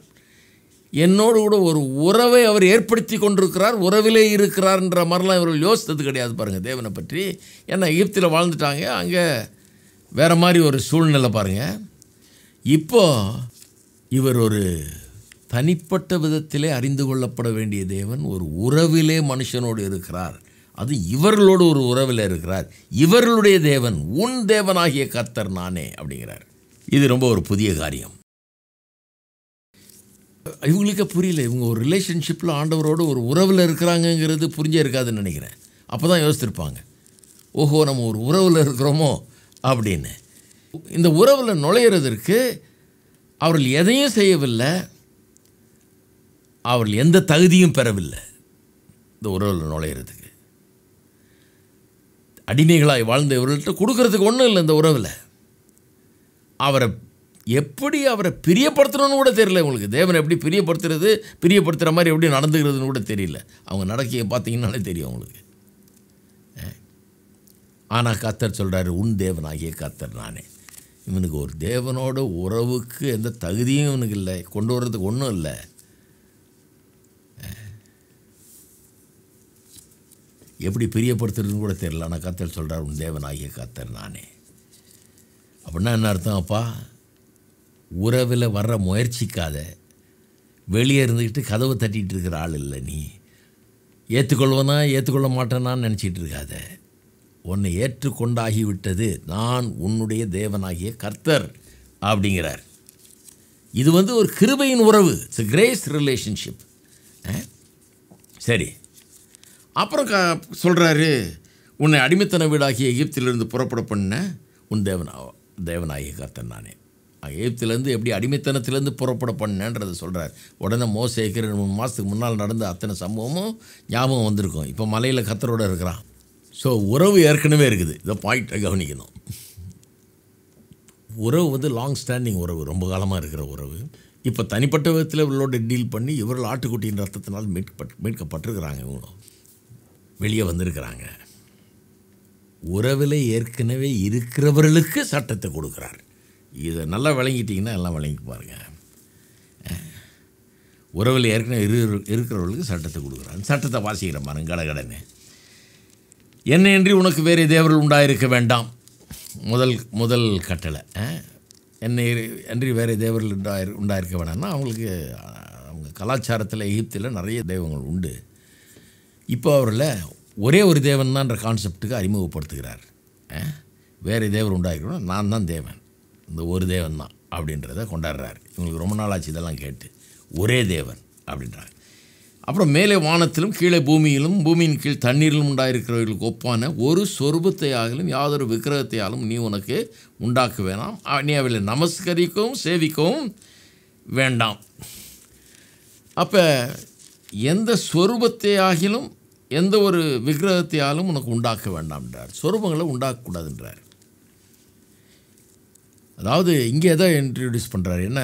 என்னோடு கூட ஒரு உறவை அவர் ஏற்படுத்தி கொண்டிருக்கிறார் உறவிலே இருக்கிறார்ன்ற மாதிரிலாம் இவர்கள் யோசித்தது கிடையாது பாருங்கள் தேவனை பற்றி ஏன்னா எகிப்தில் வாழ்ந்துட்டாங்க அங்கே வேறு மாதிரி ஒரு சூழ்நிலை பாருங்கள் இப்போது இவர் ஒரு தனிப்பட்ட விதத்திலே அறிந்து கொள்ளப்பட வேண்டிய தேவன் ஒரு உறவிலே மனுஷனோடு இருக்கிறார் அது இவர்களோடு ஒரு உறவில் இருக்கிறார் இவர்களுடைய தேவன் உன் தேவனாகிய கத்தர் நானே அப்படிங்கிறார் இது ரொம்ப ஒரு புதிய காரியம் இவங்களுக்கே புரியல இவங்க ஒரு ரிலேஷன்ஷிப்பில் ஆண்டவரோடு ஒரு உறவில் இருக்கிறாங்கங்கிறது புரிஞ்சே இருக்காதுன்னு நினைக்கிறேன் அப்போ தான் யோசித்திருப்பாங்க ஓஹோ நம்ம ஒரு உறவில் இருக்கிறோமோ அப்படின்னு இந்த உறவில் நுழையிறதற்கு அவர்கள் எதையும் செய்யவில்லை அவர்கள் எந்த தகுதியும் பெறவில்லை இந்த உறவில் நுழையிறதுக்கு அடிமைகளாய் வாழ்ந்த இவர்கள்ட்ட கொடுக்கறதுக்கு ஒன்றும் இல்லை இந்த உறவில் அவரை எப்படி அவரை பிரியப்படுத்தணும்னு கூட தெரியல உங்களுக்கு தேவனை எப்படி பிரியப்படுத்துறது பிரியப்படுத்துகிற மாதிரி எப்படி நடந்துக்கிறதுன்னு கூட தெரியல அவங்க நடக்கிய பார்த்தீங்கன்னாலே தெரியும் அவங்களுக்கு ஆனால் கத்தர் சொல்கிறாரு உன் தேவனாகிய கத்தர் நானே இவனுக்கு ஒரு தேவனோட உறவுக்கு எந்த தகுதியும் இவனுக்கு இல்லை கொண்டு வர்றதுக்கு ஒன்றும் இல்லை எப்படி பிரியப்படுத்துறதுன்னு கூட தெரியல ஆனால் கத்தர் சொல்கிறார் உன் தேவனாகிய கத்தர் நானே அப்படின்னா என்ன அர்த்தம் அப்பா உறவில் வர்ற முயற்சிக்காத வெளியே இருந்துக்கிட்டு கதவை தட்டிகிட்டு இருக்கிற ஆள் இல்லை நீ ஏற்றுக்கொள்வனா ஏற்றுக்கொள்ள மாட்டேனான்னு நினச்சிட்டு இருக்காத உன்னை ஏற்றுக்கொண்டாகிவிட்டது நான் உன்னுடைய தேவனாகிய கர்த்தர் அப்படிங்கிறார் இது வந்து ஒரு கிருபையின் உறவு இட்ஸ் கிரேஸ் ரிலேஷன்ஷிப் சரி அப்புறம் க சொல்கிறாரு உன்னை அடிமைத்தன வீடாகிய எகிப்திலிருந்து புறப்பட பண்ண உன் தேவனா தேவனாகிய கர்த்தன் நானே எகிப்திலேருந்து எப்படி அடிமைத்தனத்திலேருந்து புறப்பட பண்ணேன்றதை சொல்கிறார் உடனே மோசேக்கு ரெண்டு மூணு மாதத்துக்கு முன்னால் நடந்த அத்தனை சம்பவமும் ஞாபகம் வந்திருக்கும் இப்போ மலையில் கத்தரோடு இருக்கிறான் ஸோ உறவு ஏற்கனவே இருக்குது இதை பாயிண்ட்டை கவனிக்கணும் உறவு வந்து லாங் ஸ்டாண்டிங் உறவு ரொம்ப காலமாக இருக்கிற உறவு இப்போ தனிப்பட்ட விதத்தில் இவர்களோட டீல் பண்ணி இவர்கள் ஆட்டுக்குட்டியின் ரத்தத்தினால் மீட்கப்பட் மீட்கப்பட்டிருக்கிறாங்க இவங்களும் வெளியே வந்திருக்கிறாங்க உறவில் ஏற்கனவே இருக்கிறவர்களுக்கு சட்டத்தை கொடுக்குறாரு இதை நல்லா விளங்கிட்டிங்கன்னா எல்லாம் விளங்கி பாருங்கள் உறவில் ஏற்கனவே இரு இருக்கிறவர்களுக்கு சட்டத்தை கொடுக்குறான் சட்டத்தை வாசிக்கிற பாருங்க கடகடன்னு என்னையின்றி உனக்கு வேறு தேவர்கள் உண்டாயிருக்க வேண்டாம் முதல் முதல் கட்டளை என்னை அன்றி வேறு தேவர்கள் உண்டாயிரு உண்டாயிருக்க வேண்டாம்னா அவங்களுக்கு அவங்க கலாச்சாரத்தில் எகிப்தில் நிறைய தெய்வங்கள் உண்டு இப்போ அவரில் ஒரே ஒரு தேவன் தான்ற கான்செப்டுக்கு அறிமுகப்படுத்துகிறார் வேறு தேவர் உண்டாயிருக்கணும் நான் தான் தேவன் இந்த ஒரு தேவன் தான் அப்படின்றத கொண்டாடுறாரு இவங்களுக்கு ரொம்ப நாள் ஆச்சு இதெல்லாம் கேட்டு ஒரே தேவன் அப்படின்றாங்க அப்புறம் மேலே வானத்திலும் கீழே பூமியிலும் பூமியின் கீழ் தண்ணீரிலும் உண்டாயிருக்கிறவர்களுக்கு ஒப்பான ஒரு சொருபத்தையாகிலும் யாதொரு விக்கிரகத்தையாலும் நீ உனக்கு உண்டாக்க வேணாம் நீ அவளை நமஸ்கரிக்கவும் சேவிக்கவும் வேண்டாம் அப்போ எந்த சொரூபத்தையாகிலும் எந்த ஒரு விக்கிரகத்தையாலும் உனக்கு உண்டாக்க வேண்டாம்ன்றார் சொரூபங்களை உண்டாக்கக்கூடாதுன்றார் அதாவது இங்கே தான் இன்ட்ரடியூஸ் பண்ணுறாரு என்ன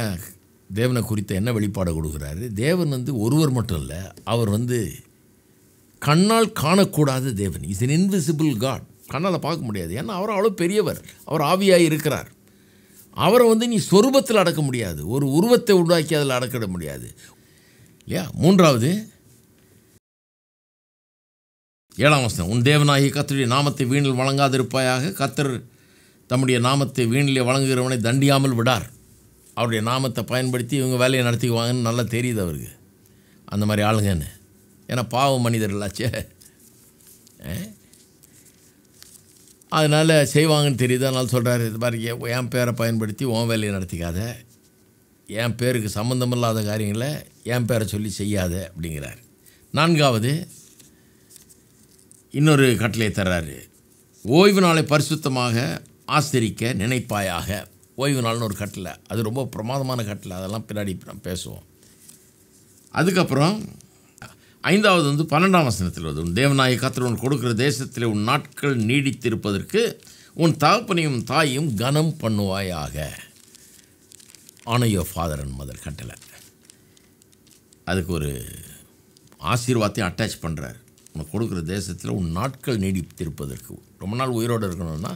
தேவனை குறித்த என்ன வெளிப்பாடு கொடுக்குறாரு தேவன் வந்து ஒருவர் மட்டும் இல்லை அவர் வந்து கண்ணால் காணக்கூடாத தேவன் இஸ் இன் இன்விசிபிள் காட் கண்ணால் பார்க்க முடியாது ஏன்னா அவர் அவ்வளோ பெரியவர் அவர் ஆவியாக இருக்கிறார் அவரை வந்து நீ சொரூபத்தில் அடக்க முடியாது ஒரு உருவத்தை உண்டாக்கி அதில் அடக்கிட முடியாது இல்லையா மூன்றாவது ஏழாம் வசனம் உன் தேவனாகி கத்தருடைய நாமத்தை வீணில் வழங்காதிருப்பாயாக கத்தர் தம்முடைய நாமத்தை வீணிலே வழங்குகிறவனை தண்டியாமல் விடார் அவருடைய நாமத்தை பயன்படுத்தி இவங்க வேலையை நடத்திக்குவாங்கன்னு நல்லா தெரியுது அவருக்கு அந்த மாதிரி ஆளுங்கன்னு ஏன்னா பாவம் மனிதர்களாச்சே அதனால் செய்வாங்கன்னு தெரியுது அதனால் சொல்கிறார் இது மாதிரி என் பேரை பயன்படுத்தி உன் வேலையை நடத்திக்காத என் பேருக்கு சம்மந்தமில்லாத காரியங்களை என் பேரை சொல்லி செய்யாத அப்படிங்கிறார் நான்காவது இன்னொரு கட்டளை தர்றாரு ஓய்வு நாளை பரிசுத்தமாக ஆஸ்திரிக்க நினைப்பாயாக ஓய்வு நாள்னு ஒரு கட்டில் அது ரொம்ப பிரமாதமான கட்டில் அதெல்லாம் பின்னாடி நம்ம பேசுவோம் அதுக்கப்புறம் ஐந்தாவது வந்து பன்னெண்டாம் வசனத்தில் வருது உன் தேவநாயக கத்திர உன் கொடுக்குற தேசத்தில் உன் நாட்கள் நீடித்திருப்பதற்கு உன் தகப்பனையும் தாயும் கனம் பண்ணுவாயாக ஆனையோ ஃபாதர் அண்ட் மதர் கட்டளை அதுக்கு ஒரு ஆசீர்வாதத்தையும் அட்டாச் பண்ணுறார் உனக்கு கொடுக்குற தேசத்தில் உன் நாட்கள் நீடித்திருப்பதற்கு ரொம்ப நாள் உயிரோடு இருக்கணும்னா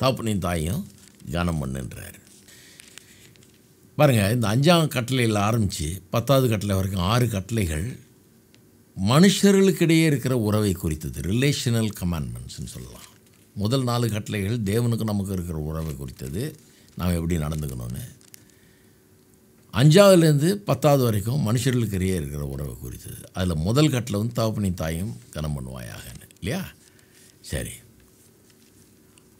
தாப்பனையும் தாயும் கனம் பண்ணுன்றார் பாருங்கள் இந்த அஞ்சாம் கட்டளையில் ஆரம்பித்து பத்தாவது கட்டளை வரைக்கும் ஆறு கட்டளைகள் மனுஷர்களுக்கிடையே இருக்கிற உறவை குறித்தது ரிலேஷனல் கமாண்ட்மெண்ட்ஸ்னு சொல்லலாம் முதல் நாலு கட்டளைகள் தேவனுக்கு நமக்கு இருக்கிற உறவை குறித்தது நாம் எப்படி நடந்துக்கணும்னு அஞ்சாவதுலேருந்து பத்தாவது வரைக்கும் மனுஷர்களுக்கிடையே இருக்கிற உறவை குறித்தது அதில் முதல் கட்டில் வந்து தகப்பனின் தாயும் கனம் பண்ணுவாயாகன்னு இல்லையா சரி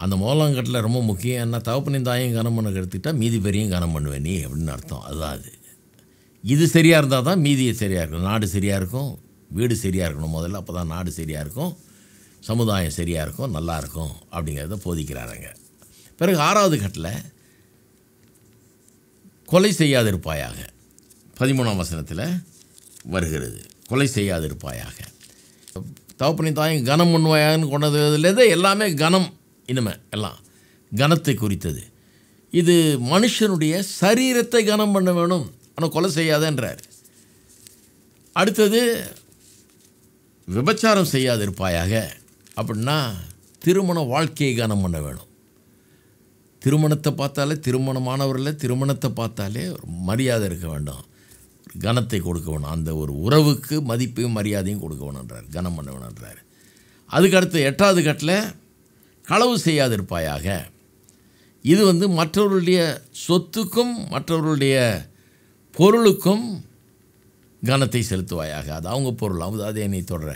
அந்த மோலாங்கட்டில் ரொம்ப முக்கியம் என்ன தகப்பனின் தாயும் கனம் பண்ண கெடுத்துக்கிட்டால் மீதி பெரியும் கனம் பண்ணுவேன் நீ அப்படின்னு அர்த்தம் அதுதான் அது இது சரியாக இருந்தால் தான் மீதியை சரியாக இருக்கும் நாடு சரியாக இருக்கும் வீடு சரியாக இருக்கணும் முதல்ல அப்போ தான் நாடு சரியாக இருக்கும் சமுதாயம் சரியாக இருக்கும் நல்லாயிருக்கும் அப்படிங்கிறத போதிக்கிறாருங்க பிறகு ஆறாவது கட்டில் கொலை செய்யாதிருப்பாயாக பதிமூணாம் வசனத்தில் வருகிறது கொலை செய்யாதிருப்பாயாக தவப்பனி தாயும் கனம் பண்ணுவாயான்னு கொண்டதுலேருந்து எல்லாமே கனம் இனிமே எல்லாம் கனத்தை குறித்தது இது மனுஷனுடைய சரீரத்தை கனம் பண்ண வேணும் ஆனால் கொலை செய்யாதன்றார் அடுத்தது விபச்சாரம் செய்யாதிருப்பாயாக அப்படின்னா திருமண வாழ்க்கையை கனம் பண்ண வேணும் திருமணத்தை பார்த்தாலே திருமணமானவரில் திருமணத்தை பார்த்தாலே மரியாதை இருக்க வேண்டும் கனத்தை கொடுக்க வேணும் அந்த ஒரு உறவுக்கு மதிப்பையும் மரியாதையும் கொடுக்க வேணுன்றார் கனம் பண்ண வேணுன்றார் அதுக்கடுத்து எட்டாவது கட்டில் களவு செய்யாதிருப்பாயாக இது வந்து மற்றவர்களுடைய சொத்துக்கும் மற்றவர்களுடைய பொருளுக்கும் கனத்தை செலுத்துவாயாக அது அவங்க பொருள் அவங்க அதே நீ தொடர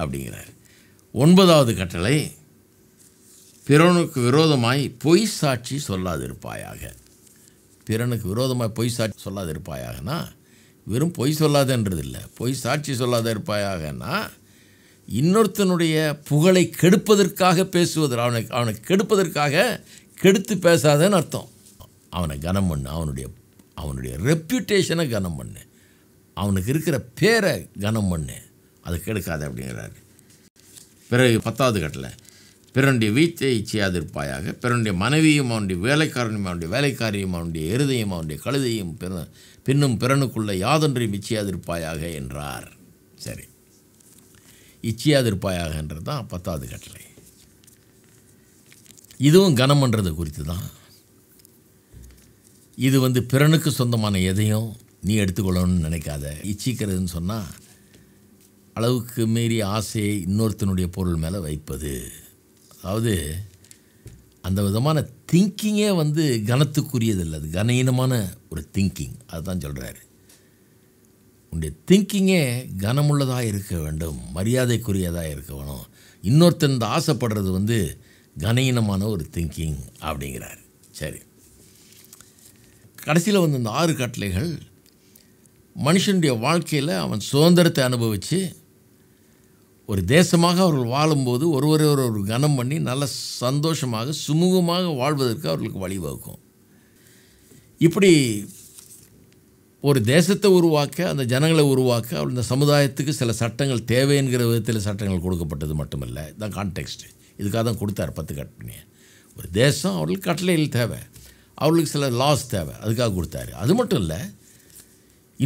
அப்படிங்கிறார் ஒன்பதாவது கட்டளை பிறனுக்கு விரோதமாய் பொய் சாட்சி சொல்லாதிருப்பாயாக பிறனுக்கு விரோதமாக பொய் சாட்சி சொல்லாதிருப்பாயாகனா வெறும் பொய் சொல்லாதன்றது இல்லை பொய் சாட்சி சொல்லாத இருப்பாயாகனா இன்னொருத்தனுடைய புகழை கெடுப்பதற்காக பேசுவது அவனை அவனை கெடுப்பதற்காக கெடுத்து பேசாதன்னு அர்த்தம் அவனை கனம் பண்ணு அவனுடைய அவனுடைய ரெப்யூட்டேஷனை கனம் பண்ணு அவனுக்கு இருக்கிற பேரை கனம் பண்ணு அதை கெடுக்காது அப்படிங்கிறாரு பிறகு பத்தாவது கட்டில் பிறனுடைய வீட்டை செய்யாதிருப்பாயாக பிறனுடைய மனைவியும் அவனுடைய வேலைக்காரனும் அவனுடைய வேலைக்காரியும் அவனுடைய எருதையும் அவனுடைய கழுதையும் பிற பின்னும் பிறனுக்குள்ள யாதொன்றையும் இச்சையாதிருப்பாயாக என்றார் சரி இச்சையாதிருப்பாயாகன்றது தான் பத்தாவது கட்டளை இதுவும் கனம்ன்றது குறித்து தான் இது வந்து பிறனுக்கு சொந்தமான எதையும் நீ எடுத்துக்கொள்ளணும்னு நினைக்காத இச்சிக்கிறதுன்னு சொன்னால் அளவுக்கு மீறி ஆசையை இன்னொருத்தனுடைய பொருள் மேலே வைப்பது அதாவது அந்த விதமான திங்கிங்கே வந்து கனத்துக்குரியதில்லை அது கனீனமான ஒரு திங்கிங் அதுதான் சொல்கிறாரு உன்னுடைய திங்கிங்கே கனமுள்ளதாக இருக்க வேண்டும் மரியாதைக்குரியதாக இருக்க வேணும் இன்னொருத்தன் இந்த ஆசைப்படுறது வந்து கனயினமான ஒரு திங்கிங் அப்படிங்கிறார் சரி கடைசியில் வந்து இந்த ஆறு கட்டளைகள் மனுஷனுடைய வாழ்க்கையில் அவன் சுதந்திரத்தை அனுபவித்து ஒரு தேசமாக அவர்கள் வாழும்போது ஒருவரை ஒரு கனம் பண்ணி நல்ல சந்தோஷமாக சுமூகமாக வாழ்வதற்கு அவர்களுக்கு வழிவகுக்கும் இப்படி ஒரு தேசத்தை உருவாக்க அந்த ஜனங்களை உருவாக்க அவள் இந்த சமுதாயத்துக்கு சில சட்டங்கள் தேவை என்கிற விதத்தில் சட்டங்கள் கொடுக்கப்பட்டது மட்டுமல்ல இதுதான் கான்டெக்ஸ்ட் இதுக்காக தான் கொடுத்தார் பத்து கட்டணியை ஒரு தேசம் அவர்களுக்கு கட்டளையில் தேவை அவர்களுக்கு சில லாஸ் தேவை அதுக்காக கொடுத்தாரு அது மட்டும் இல்லை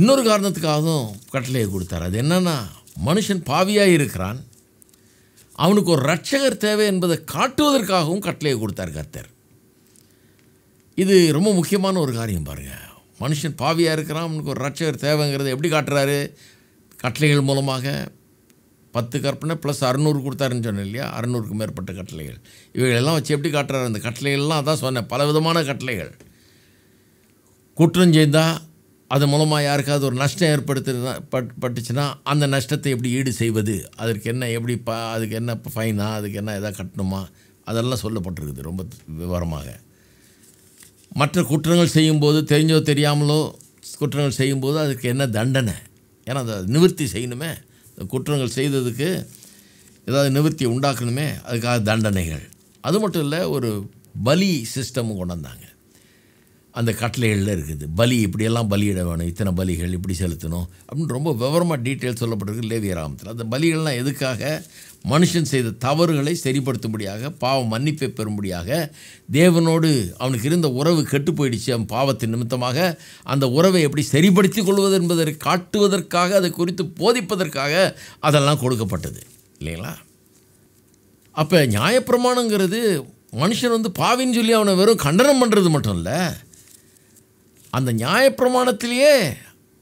இன்னொரு காரணத்துக்காகவும் கட்டளையை கொடுத்தார் அது என்னென்னா மனுஷன் பாவியாக இருக்கிறான் அவனுக்கு ஒரு ரட்சகர் தேவை என்பதை காட்டுவதற்காகவும் கட்டளையை கொடுத்தார் கர்த்தர் இது ரொம்ப முக்கியமான ஒரு காரியம் பாருங்கள் மனுஷன் பாவியாக இருக்கிறான் அவனுக்கு ஒரு ரட்சகர் தேவைங்கிறத எப்படி காட்டுறாரு கட்டளைகள் மூலமாக பத்து கற்பனை ப்ளஸ் அறுநூறு கொடுத்தாருன்னு சொன்னேன் இல்லையா அறநூறுக்கு மேற்பட்ட கட்டளைகள் இவைகளெல்லாம் வச்சு எப்படி காட்டுறாரு அந்த கட்டளைகள்லாம் அதான் சொன்னேன் பல விதமான கட்டளைகள் குற்றம் செய்தால் அது மூலமாக யாருக்காவது ஒரு நஷ்டம் ஏற்படுத்து அந்த நஷ்டத்தை எப்படி ஈடு செய்வது அதற்கு என்ன எப்படி ப அதுக்கு என்ன ஃபைனா அதுக்கு என்ன எதாவது கட்டணுமா அதெல்லாம் சொல்லப்பட்டிருக்குது ரொம்ப விவரமாக மற்ற குற்றங்கள் செய்யும்போது தெரிஞ்சோ தெரியாமலோ குற்றங்கள் செய்யும்போது அதுக்கு என்ன தண்டனை ஏன்னா அதை நிவர்த்தி செய்யணுமே குற்றங்கள் செய்ததுக்கு ஏதாவது நிவர்த்தி உண்டாக்கணுமே அதுக்காக தண்டனைகள் அது மட்டும் இல்லை ஒரு பலி சிஸ்டமும் கொண்டு வந்தாங்க அந்த கட்டளைகளில் இருக்குது பலி இப்படியெல்லாம் பலியிட வேணும் இத்தனை பலிகள் இப்படி செலுத்தணும் அப்படின்னு ரொம்ப விவரமாக டீட்டெயில் சொல்லப்பட்டிருக்கு லேவிய ராமத்தில் அந்த பலிகள்லாம் எதுக்காக மனுஷன் செய்த தவறுகளை சரிப்படுத்தும்படியாக பாவம் மன்னிப்பை பெறும்படியாக தேவனோடு அவனுக்கு இருந்த உறவு கெட்டு போயிடுச்சு அவன் பாவத்தின் நிமித்தமாக அந்த உறவை எப்படி சரிப்படுத்தி கொள்வது என்பதை காட்டுவதற்காக அதை குறித்து போதிப்பதற்காக அதெல்லாம் கொடுக்கப்பட்டது இல்லைங்களா அப்போ நியாயப்பிரமாணங்கிறது மனுஷன் வந்து பாவின்னு சொல்லி அவனை வெறும் கண்டனம் பண்ணுறது மட்டும் இல்லை அந்த நியாயப்பிரமாணத்திலேயே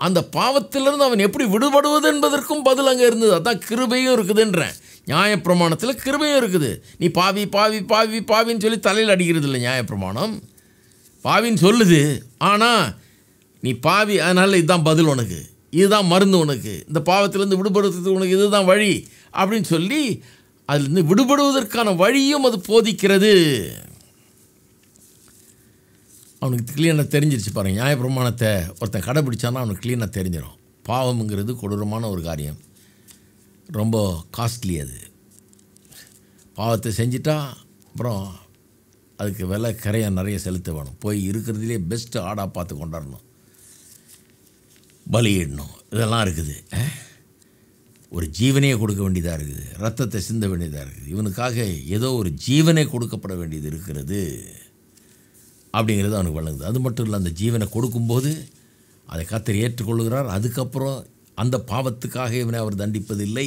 அந்த பாவத்திலிருந்து அவன் எப்படி விடுபடுவது என்பதற்கும் பதில் அங்கே இருந்தது அதான் கிருபையும் இருக்குதுன்றேன் நியாயப்பிரமாணத்தில் கிருபையும் இருக்குது நீ பாவி பாவி பாவி பாவின்னு சொல்லி தலையில் அடிக்கிறது இல்லை நியாயப்பிரமாணம் பாவின்னு சொல்லுது ஆனால் நீ பாவி அதனால் இதுதான் பதில் உனக்கு இதுதான் மருந்து உனக்கு இந்த பாவத்திலேருந்து விடுபடுறதுக்கு உனக்கு இதுதான் வழி அப்படின்னு சொல்லி அதுலேருந்து விடுபடுவதற்கான வழியும் அது போதிக்கிறது அவனுக்கு கிளீனாக தெரிஞ்சிருச்சு பாருங்கள் நியாயப்பிரமாணத்தை ஒருத்தன் கடைப்பிடிச்சான்னா அவனுக்கு கிளீனாக தெரிஞ்சிடும் பாவம்ங்கிறது கொடூரமான ஒரு காரியம் ரொம்ப காஸ்ட்லி அது பாவத்தை செஞ்சிட்டா அப்புறம் அதுக்கு விலை கரையை நிறைய செலுத்த வேணும் போய் இருக்கிறதுலே பெஸ்ட்டு ஆடாக பார்த்து கொண்டாடணும் பலியிடணும் இதெல்லாம் இருக்குது ஒரு ஜீவனையே கொடுக்க வேண்டியதாக இருக்குது ரத்தத்தை சிந்த வேண்டியதாக இருக்குது இவனுக்காக ஏதோ ஒரு ஜீவனை கொடுக்கப்பட வேண்டியது இருக்கிறது அப்படிங்கிறது அவனுக்கு வழங்குது அது மட்டும் இல்லை அந்த ஜீவனை கொடுக்கும்போது அதை கத்தர் ஏற்றுக்கொள்கிறார் அதுக்கப்புறம் அந்த பாவத்துக்காக இவனை அவர் தண்டிப்பதில்லை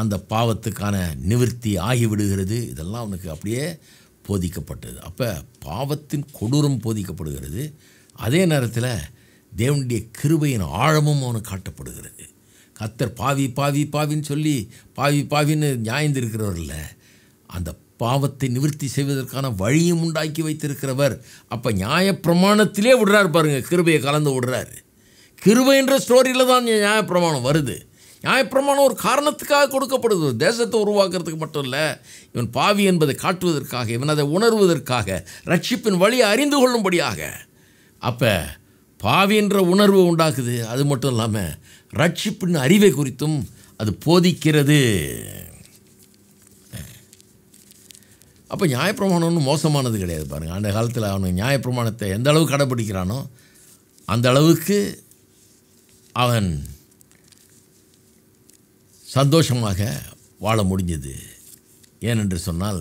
அந்த பாவத்துக்கான நிவர்த்தி ஆகிவிடுகிறது இதெல்லாம் அவனுக்கு அப்படியே போதிக்கப்பட்டது அப்போ பாவத்தின் கொடூரம் போதிக்கப்படுகிறது அதே நேரத்தில் தேவனுடைய கிருபையின் ஆழமும் அவனுக்கு காட்டப்படுகிறது கத்தர் பாவி பாவி பாவின்னு சொல்லி பாவி பாவின்னு நியாயந்திருக்கிறவர்ல அந்த பாவத்தை நிவர்த்தி செய்வதற்கான வழியும் உண்டாக்கி வைத்திருக்கிறவர் அப்போ நியாயப்பிரமாணத்திலே விடுறார் பாருங்கள் கிருபையை கலந்து விடுறாரு என்ற ஸ்டோரியில் தான் நியாயப்பிரமாணம் வருது நியாயப்பிரமாணம் ஒரு காரணத்துக்காக கொடுக்கப்படுது தேசத்தை உருவாக்குறதுக்கு மட்டும் இல்லை இவன் பாவி என்பதை காட்டுவதற்காக இவன் அதை உணர்வதற்காக ரட்சிப்பின் வழியை அறிந்து கொள்ளும்படியாக அப்போ பாவின்ற உணர்வு உண்டாக்குது அது மட்டும் இல்லாமல் ரட்சிப்பின் அறிவை குறித்தும் அது போதிக்கிறது அப்போ நியாயப்பிரமாணம் ஒன்றும் மோசமானது கிடையாது பாருங்கள் அந்த காலத்தில் அவனுக்கு நியாயப்பிரமாணத்தை எந்த அளவுக்கு கடைப்பிடிக்கிறானோ அந்த அளவுக்கு அவன் சந்தோஷமாக வாழ முடிஞ்சது ஏனென்று சொன்னால்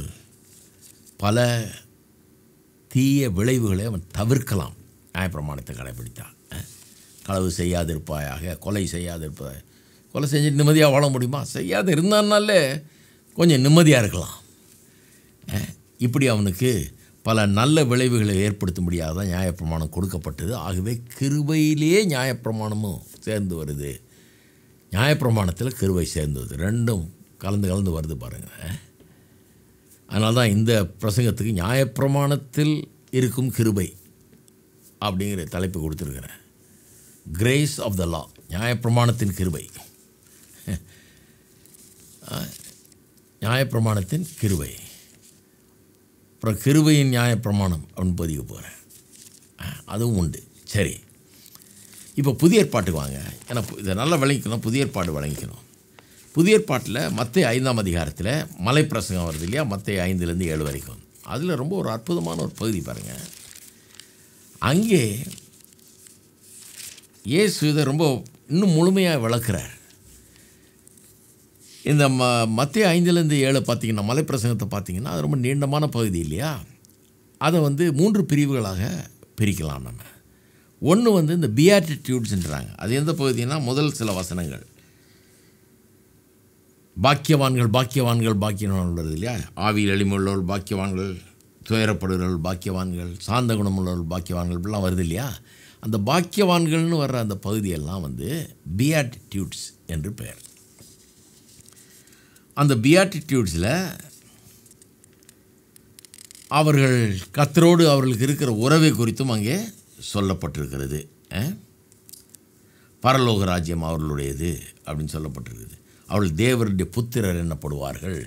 பல தீய விளைவுகளை அவன் தவிர்க்கலாம் நியாயப்பிரமாணத்தை கடைபிடித்தான் களவு செய்யாதிருப்பாயாக கொலை செய்யாதிருப்பாய் கொலை செஞ்சு நிம்மதியாக வாழ முடியுமா செய்யாது இருந்தான்னாலே கொஞ்சம் நிம்மதியாக இருக்கலாம் இப்படி அவனுக்கு பல நல்ல விளைவுகளை ஏற்படுத்தும்படியாக தான் நியாயப்பிரமாணம் கொடுக்கப்பட்டது ஆகவே கிருபையிலேயே நியாயப்பிரமாணமும் சேர்ந்து வருது நியாயப்பிரமாணத்தில் கிருவை சேர்ந்து வருது ரெண்டும் கலந்து கலந்து வருது பாருங்கள் அதனால தான் இந்த பிரசங்கத்துக்கு நியாயப்பிரமாணத்தில் இருக்கும் கிருபை அப்படிங்கிற தலைப்பு கொடுத்துருக்குறேன் கிரேஸ் ஆஃப் த லா நியாயப்பிரமாணத்தின் கிருபை நியாயப்பிரமாணத்தின் கிருபை அப்புறம் கிருபையின் நியாயப்பிரமாணம் அப்படின்னு பதிவு போகிறேன் அதுவும் உண்டு சரி இப்போ புதிய ஏற்பாட்டுக்கு வாங்க ஏன்னா இதை நல்லா விளங்கிக்கணும் புதிய ஏற்பாடு விளங்கிக்கணும் புதிய ஏற்பாட்டில் மற்ற ஐந்தாம் அதிகாரத்தில் மலை பிரசங்கம் வருது இல்லையா மற்ற ஐந்துலேருந்து ஏழு வரைக்கும் அதில் ரொம்ப ஒரு அற்புதமான ஒரு பகுதி பாருங்கள் அங்கே இயேசு இதை ரொம்ப இன்னும் முழுமையாக விளக்குறார் இந்த ம மத்திய ஐந்துலேருந்து ஏழு பார்த்திங்கன்னா மலைப்பிரசங்கத்தை பார்த்திங்கன்னா அது ரொம்ப நீண்டமான பகுதி இல்லையா அதை வந்து மூன்று பிரிவுகளாக பிரிக்கலாம் நம்ம ஒன்று வந்து இந்த பியாட்டிடியூட்ஸ்ன்றாங்க அது எந்த பகுதினா முதல் சில வசனங்கள் பாக்கியவான்கள் பாக்கியவான்கள் பாக்கியவான் உள்ளது இல்லையா ஆவியில் எளிமையுள்ளவர்கள் பாக்கியவான்கள் துயரப்படுகிறவர்கள் பாக்கியவான்கள் சாந்த உள்ளவர்கள் பாக்கியவான்கள் இப்படிலாம் வருது இல்லையா அந்த பாக்கியவான்கள்னு வர்ற அந்த பகுதியெல்லாம் வந்து பியாட்டிடியூட்ஸ் என்று பெயர் அந்த பியாட்டிடியூட்ஸில் அவர்கள் கத்தரோடு அவர்களுக்கு இருக்கிற உறவை குறித்தும் அங்கே சொல்லப்பட்டிருக்கிறது பரலோக ராஜ்யம் அவர்களுடையது அப்படின்னு சொல்லப்பட்டிருக்குது அவர்கள் தேவருடைய புத்திரர் என்னப்படுவார்கள்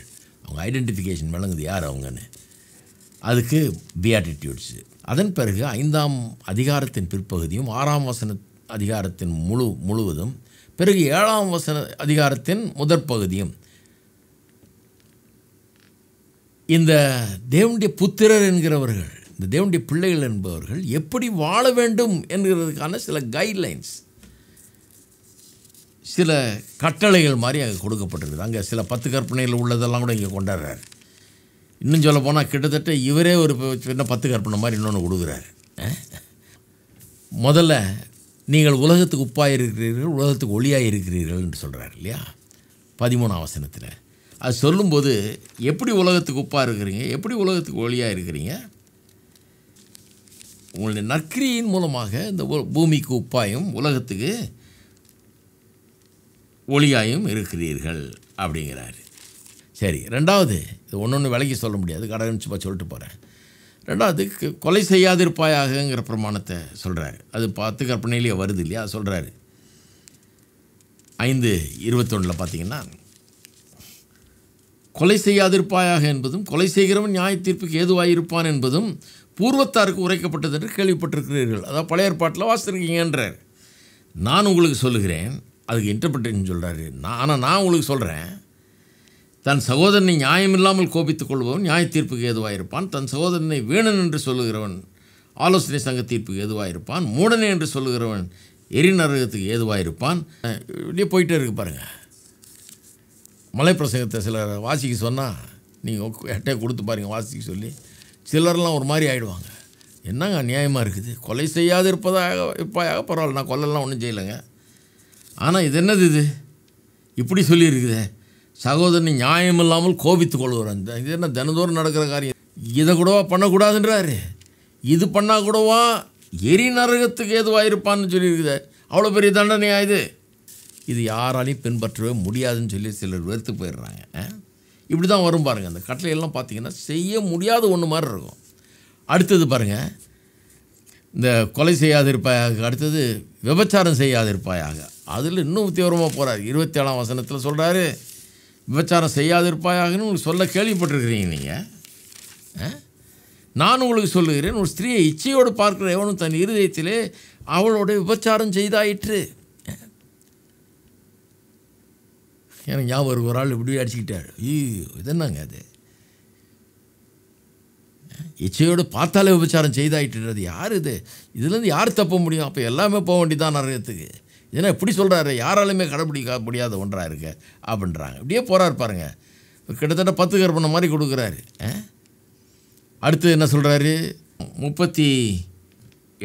அவங்க ஐடென்டிஃபிகேஷன் விளங்குது யார் அவங்கன்னு அதுக்கு பியாட்டிடியூட்ஸு அதன் பிறகு ஐந்தாம் அதிகாரத்தின் பிற்பகுதியும் ஆறாம் வசன அதிகாரத்தின் முழு முழுவதும் பிறகு ஏழாம் வசன அதிகாரத்தின் முதற் பகுதியும் இந்த தேவனுடைய புத்திரர் என்கிறவர்கள் இந்த தேவனுடைய பிள்ளைகள் என்பவர்கள் எப்படி வாழ வேண்டும் என்கிறதுக்கான சில கைட்லைன்ஸ் சில கட்டளைகள் மாதிரி அங்கே கொடுக்கப்பட்டிருக்குது அங்கே சில பத்து கற்பனையில் உள்ளதெல்லாம் கூட இங்கே கொண்டாடுறாரு இன்னும் சொல்ல போனால் கிட்டத்தட்ட இவரே ஒரு சின்ன பத்து கற்பனை மாதிரி இன்னொன்று கொடுக்குறாரு முதல்ல நீங்கள் உலகத்துக்கு உப்பாக இருக்கிறீர்கள் உலகத்துக்கு ஒளியாக இருக்கிறீர்கள் என்று சொல்கிறார் இல்லையா பதிமூணாம் வசனத்தில் அது சொல்லும்போது எப்படி உலகத்துக்கு உப்பாக இருக்கிறீங்க எப்படி உலகத்துக்கு ஒளியாக இருக்கிறீங்க உங்களுடைய நற்கிரியின் மூலமாக இந்த பூமிக்கு உப்பாயும் உலகத்துக்கு ஒளியாயும் இருக்கிறீர்கள் அப்படிங்கிறாரு சரி ரெண்டாவது இது ஒன்று ஒன்று விலைக்கு சொல்ல முடியாது கடைச்சிப்பா சொல்லிட்டு போகிறேன் ரெண்டாவது கொலை செய்யாதிருப்பாயாகங்கிற பிரமாணத்தை சொல்கிறாரு அது பத்து கற்பனையிலேயே வருது இல்லையா சொல்கிறாரு ஐந்து இருபத்தொன்னில் பார்த்தீங்கன்னா கொலை செய்யாதிருப்பாயாக என்பதும் கொலை செய்கிறவன் நியாய தீர்ப்புக்கு ஏதுவாயிருப்பான் என்பதும் பூர்வத்தாருக்கு உரைக்கப்பட்டது என்று கேள்விப்பட்டிருக்கிறீர்கள் அதாவது பழைய ஏற்பாட்டில் வாசித்திருக்கீங்கன்றார் நான் உங்களுக்கு சொல்லுகிறேன் அதுக்கு இன்டர்பிரேஷன் சொல்கிறாரு நான் ஆனால் நான் உங்களுக்கு சொல்கிறேன் தன் சகோதரனை நியாயம் இல்லாமல் கோபித்துக் கொள்பவன் நியாய தீர்ப்புக்கு ஏதுவாயிருப்பான் தன் சகோதரனை வேணன் என்று சொல்லுகிறவன் ஆலோசனை சங்க தீர்ப்புக்கு ஏதுவாயிருப்பான் மூடனே என்று சொல்லுகிறவன் எரிநரகத்துக்கு ஏதுவாயிருப்பான் இப்படியே போயிட்டே இருக்கு பாருங்கள் மலை பிரசங்கத்தை சிலர் வாசிக்க சொன்னால் நீங்கள் எட்டையை கொடுத்து பாருங்கள் வாசிக்க சொல்லி சிலர்லாம் ஒரு மாதிரி ஆகிடுவாங்க என்னங்க நியாயமாக இருக்குது கொலை செய்யாது இருப்பதாக இருப்பாயாக பரவாயில்ல நான் கொல்லலாம் ஒன்றும் செய்யலைங்க ஆனால் இது என்னது இது இப்படி சொல்லியிருக்குதே சகோதரன் நியாயம் இல்லாமல் கோபித்து கொள்வார் அந்த இது என்ன தினந்தோறும் நடக்கிற காரியம் இதை கூடவா பண்ணக்கூடாதுன்றாரு இது பண்ணால் கூடவா எரி நரகத்துக்கு ஏதுவாக இருப்பான்னு சொல்லியிருக்குது அவ்வளோ பெரிய தண்டனையாக இது இது யாராலையும் பின்பற்றவே முடியாதுன்னு சொல்லி சிலர் வெறுத்து போயிடுறாங்க இப்படி தான் வரும் பாருங்கள் அந்த கட்டளையெல்லாம் பார்த்தீங்கன்னா செய்ய முடியாத ஒன்று மாதிரி இருக்கும் அடுத்தது பாருங்கள் இந்த கொலை செய்யாதிருப்பாயாக அடுத்தது விபச்சாரம் செய்யாதிருப்பாயாக அதில் இன்னும் தீவிரமாக போகிறார் இருபத்தி ஏழாம் வசனத்தில் சொல்கிறாரு விபச்சாரம் செய்யாதிருப்பாயாகன்னு உங்களுக்கு சொல்ல கேள்விப்பட்டிருக்கிறீங்க நீங்கள் நான் உங்களுக்கு சொல்லுகிறேன் ஒரு ஸ்திரீயை இச்சையோடு பார்க்குற எவனும் தன் இருதயத்திலே அவளோட விபச்சாரம் செய்தாயிற்று எனக்கு ஞாபகம் ஒரு ஆள் இப்படி அடிச்சுக்கிட்டாரு ஐயோ இது அது இச்சையோடு பார்த்தாலே விபச்சாரம் செய்தாயிட்டுறது யார் இது இதுலேருந்து யார் தப்ப முடியும் அப்போ எல்லாமே போக வேண்டியதான் நிறையத்துக்கு ஏன்னா இப்படி சொல்கிறாரு யாராலுமே கடைப்பிடிக்க முடியாத ஒன்றாக இருக்க அப்படின்றாங்க இப்படியே போகிறார் பாருங்கள் கிட்டத்தட்ட பத்து கற்பனை மாதிரி கொடுக்குறாரு அடுத்து என்ன சொல்கிறாரு முப்பத்தி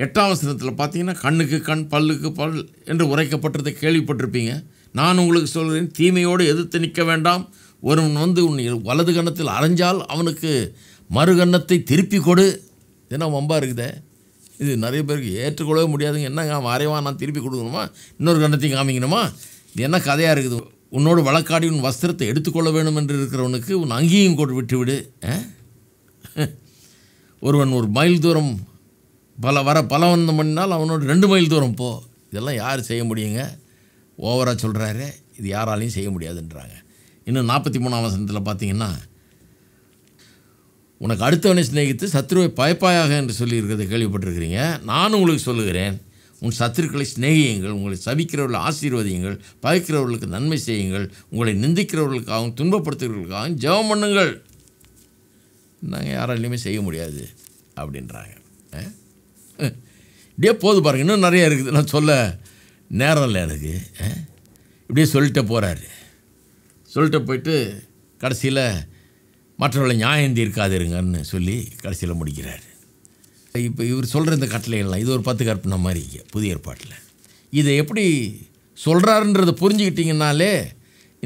எட்டாம் வசனத்தில் பார்த்தீங்கன்னா கண்ணுக்கு கண் பல்லுக்கு பல் என்று உரைக்கப்பட்டதை கேள்விப்பட்டிருப்பீங்க நான் உங்களுக்கு சொல்கிறேன் தீமையோடு எதிர்த்து நிற்க வேண்டாம் ஒருவன் வந்து உன் வலது கன்னத்தில் அரைஞ்சால் அவனுக்கு மறுகன்னத்தை திருப்பி கொடு ஏன்னா ரொம்ப இருக்குதே இது நிறைய பேருக்கு ஏற்றுக்கொள்ளவே முடியாதுங்க என்னங்க வரைவான் நான் திருப்பி கொடுக்கணுமா இன்னொரு கன்னத்தையும் காமிக்கணுமா இது என்ன கதையாக இருக்குது உன்னோடு வழக்காடி உன் வஸ்திரத்தை எடுத்துக்கொள்ள வேண்டும் என்று இருக்கிறவனுக்கு உன் அங்கேயும் கொண்டு விட்டுவிடு ஒருவன் ஒரு மைல் தூரம் பல வர பல பலவந்தம் பண்ணினால் அவனோட ரெண்டு மைல் தூரம் போ இதெல்லாம் யார் செய்ய முடியுங்க ஓவராக சொல்கிறாரு இது யாராலையும் செய்ய முடியாதுன்றாங்க இன்னும் நாற்பத்தி மூணாம் வசனத்தில் பார்த்தீங்கன்னா உனக்கு அடுத்தவனை சிநேகித்து சத்ருவை பயப்பாயாக என்று சொல்லியிருக்கிறத கேள்விப்பட்டிருக்கிறீங்க நான் உங்களுக்கு சொல்லுகிறேன் உன் சத்துருக்களை சிநேகியுங்கள் உங்களை சபிக்கிறவர்கள் ஆசீர்வதியுங்கள் பயக்கிறவர்களுக்கு நன்மை செய்யுங்கள் உங்களை நிந்திக்கிறவர்களுக்காகவும் துன்பப்படுத்துகிறவர்களுக்காகவும் ஜெபம் பண்ணுங்கள் நாங்கள் யாராலையுமே செய்ய முடியாது அப்படின்றாங்க இப்படியே போது பாருங்கள் இன்னும் நிறையா இருக்குது நான் சொல்ல நேரம் இல்லை எனக்கு இப்படியே சொல்லிட்டு போகிறாரு சொல்லிட்டு போயிட்டு கடைசியில் மற்றவர்களை நியாயம் தீர்க்காதிருங்கன்னு சொல்லி கடைசியில் முடிக்கிறார் இப்போ இவர் சொல்கிற இந்த கட்டளைகள்லாம் இது ஒரு பத்து கற்பனை மாதிரி புதிய ஏற்பாட்டில் இதை எப்படி சொல்கிறாருன்றதை புரிஞ்சுக்கிட்டிங்கனாலே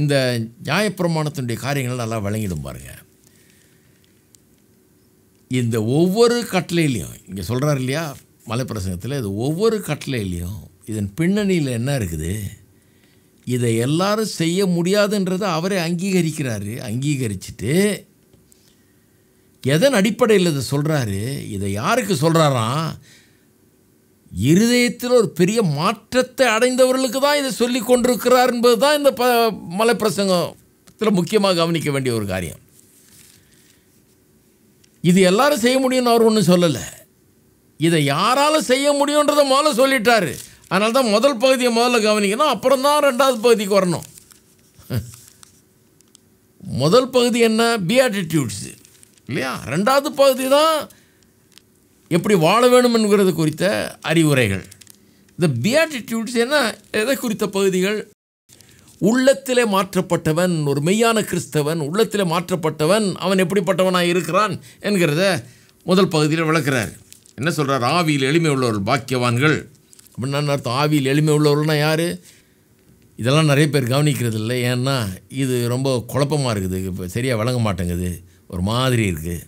இந்த நியாயப்பிரமாணத்தினுடைய காரியங்கள் நல்லா விளங்கிடும் பாருங்கள் இந்த ஒவ்வொரு கட்டளையிலையும் இங்கே சொல்கிறார் இல்லையா மலைப்பிரசங்கத்தில் இது ஒவ்வொரு கட்டளையிலையும் இதன் பின்னணியில் என்ன இருக்குது இதை எல்லாரும் செய்ய முடியாதுன்றதை அவரே அங்கீகரிக்கிறாரு அங்கீகரிச்சுட்டு எதன் அடிப்படையில் இதை சொல்கிறாரு இதை யாருக்கு சொல்கிறாராம் இருதயத்தில் ஒரு பெரிய மாற்றத்தை அடைந்தவர்களுக்கு தான் இதை சொல்லி கொண்டிருக்கிறார் என்பது தான் இந்த ப மலைப்பிரசங்கத்தில் முக்கியமாக கவனிக்க வேண்டிய ஒரு காரியம் இது எல்லாரும் செய்ய முடியும்னு அவர் ஒன்றும் சொல்லலை இதை யாராலும் செய்ய முடியுன்றதை முதல்ல சொல்லிட்டாரு அதனால தான் முதல் பகுதியை முதல்ல கவனிக்கணும் அப்புறம் தான் ரெண்டாவது பகுதிக்கு வரணும் முதல் பகுதி என்ன பிஆட்டிடியூட்ஸ் இல்லையா ரெண்டாவது பகுதி தான் எப்படி வாழ வேணும் என்கிறது குறித்த அறிவுரைகள் இந்த பிஆட்டிடியூட்ஸ் என்ன எதை குறித்த பகுதிகள் உள்ளத்திலே மாற்றப்பட்டவன் ஒரு மெய்யான கிறிஸ்தவன் உள்ளத்திலே மாற்றப்பட்டவன் அவன் எப்படிப்பட்டவனாக இருக்கிறான் என்கிறத முதல் பகுதியில் விளக்கிறார் என்ன சொல்கிறார் ஆவியில் எளிமை உள்ளவர்கள் பாக்கியவான்கள் அப்படின்னா அர்த்தம் ஆவியில் எளிமை உள்ளவர்கள்னா யார் இதெல்லாம் நிறைய பேர் கவனிக்கிறது இல்லை ஏன்னா இது ரொம்ப குழப்பமாக இருக்குது இப்போ சரியாக வழங்க மாட்டேங்குது ஒரு மாதிரி இருக்குது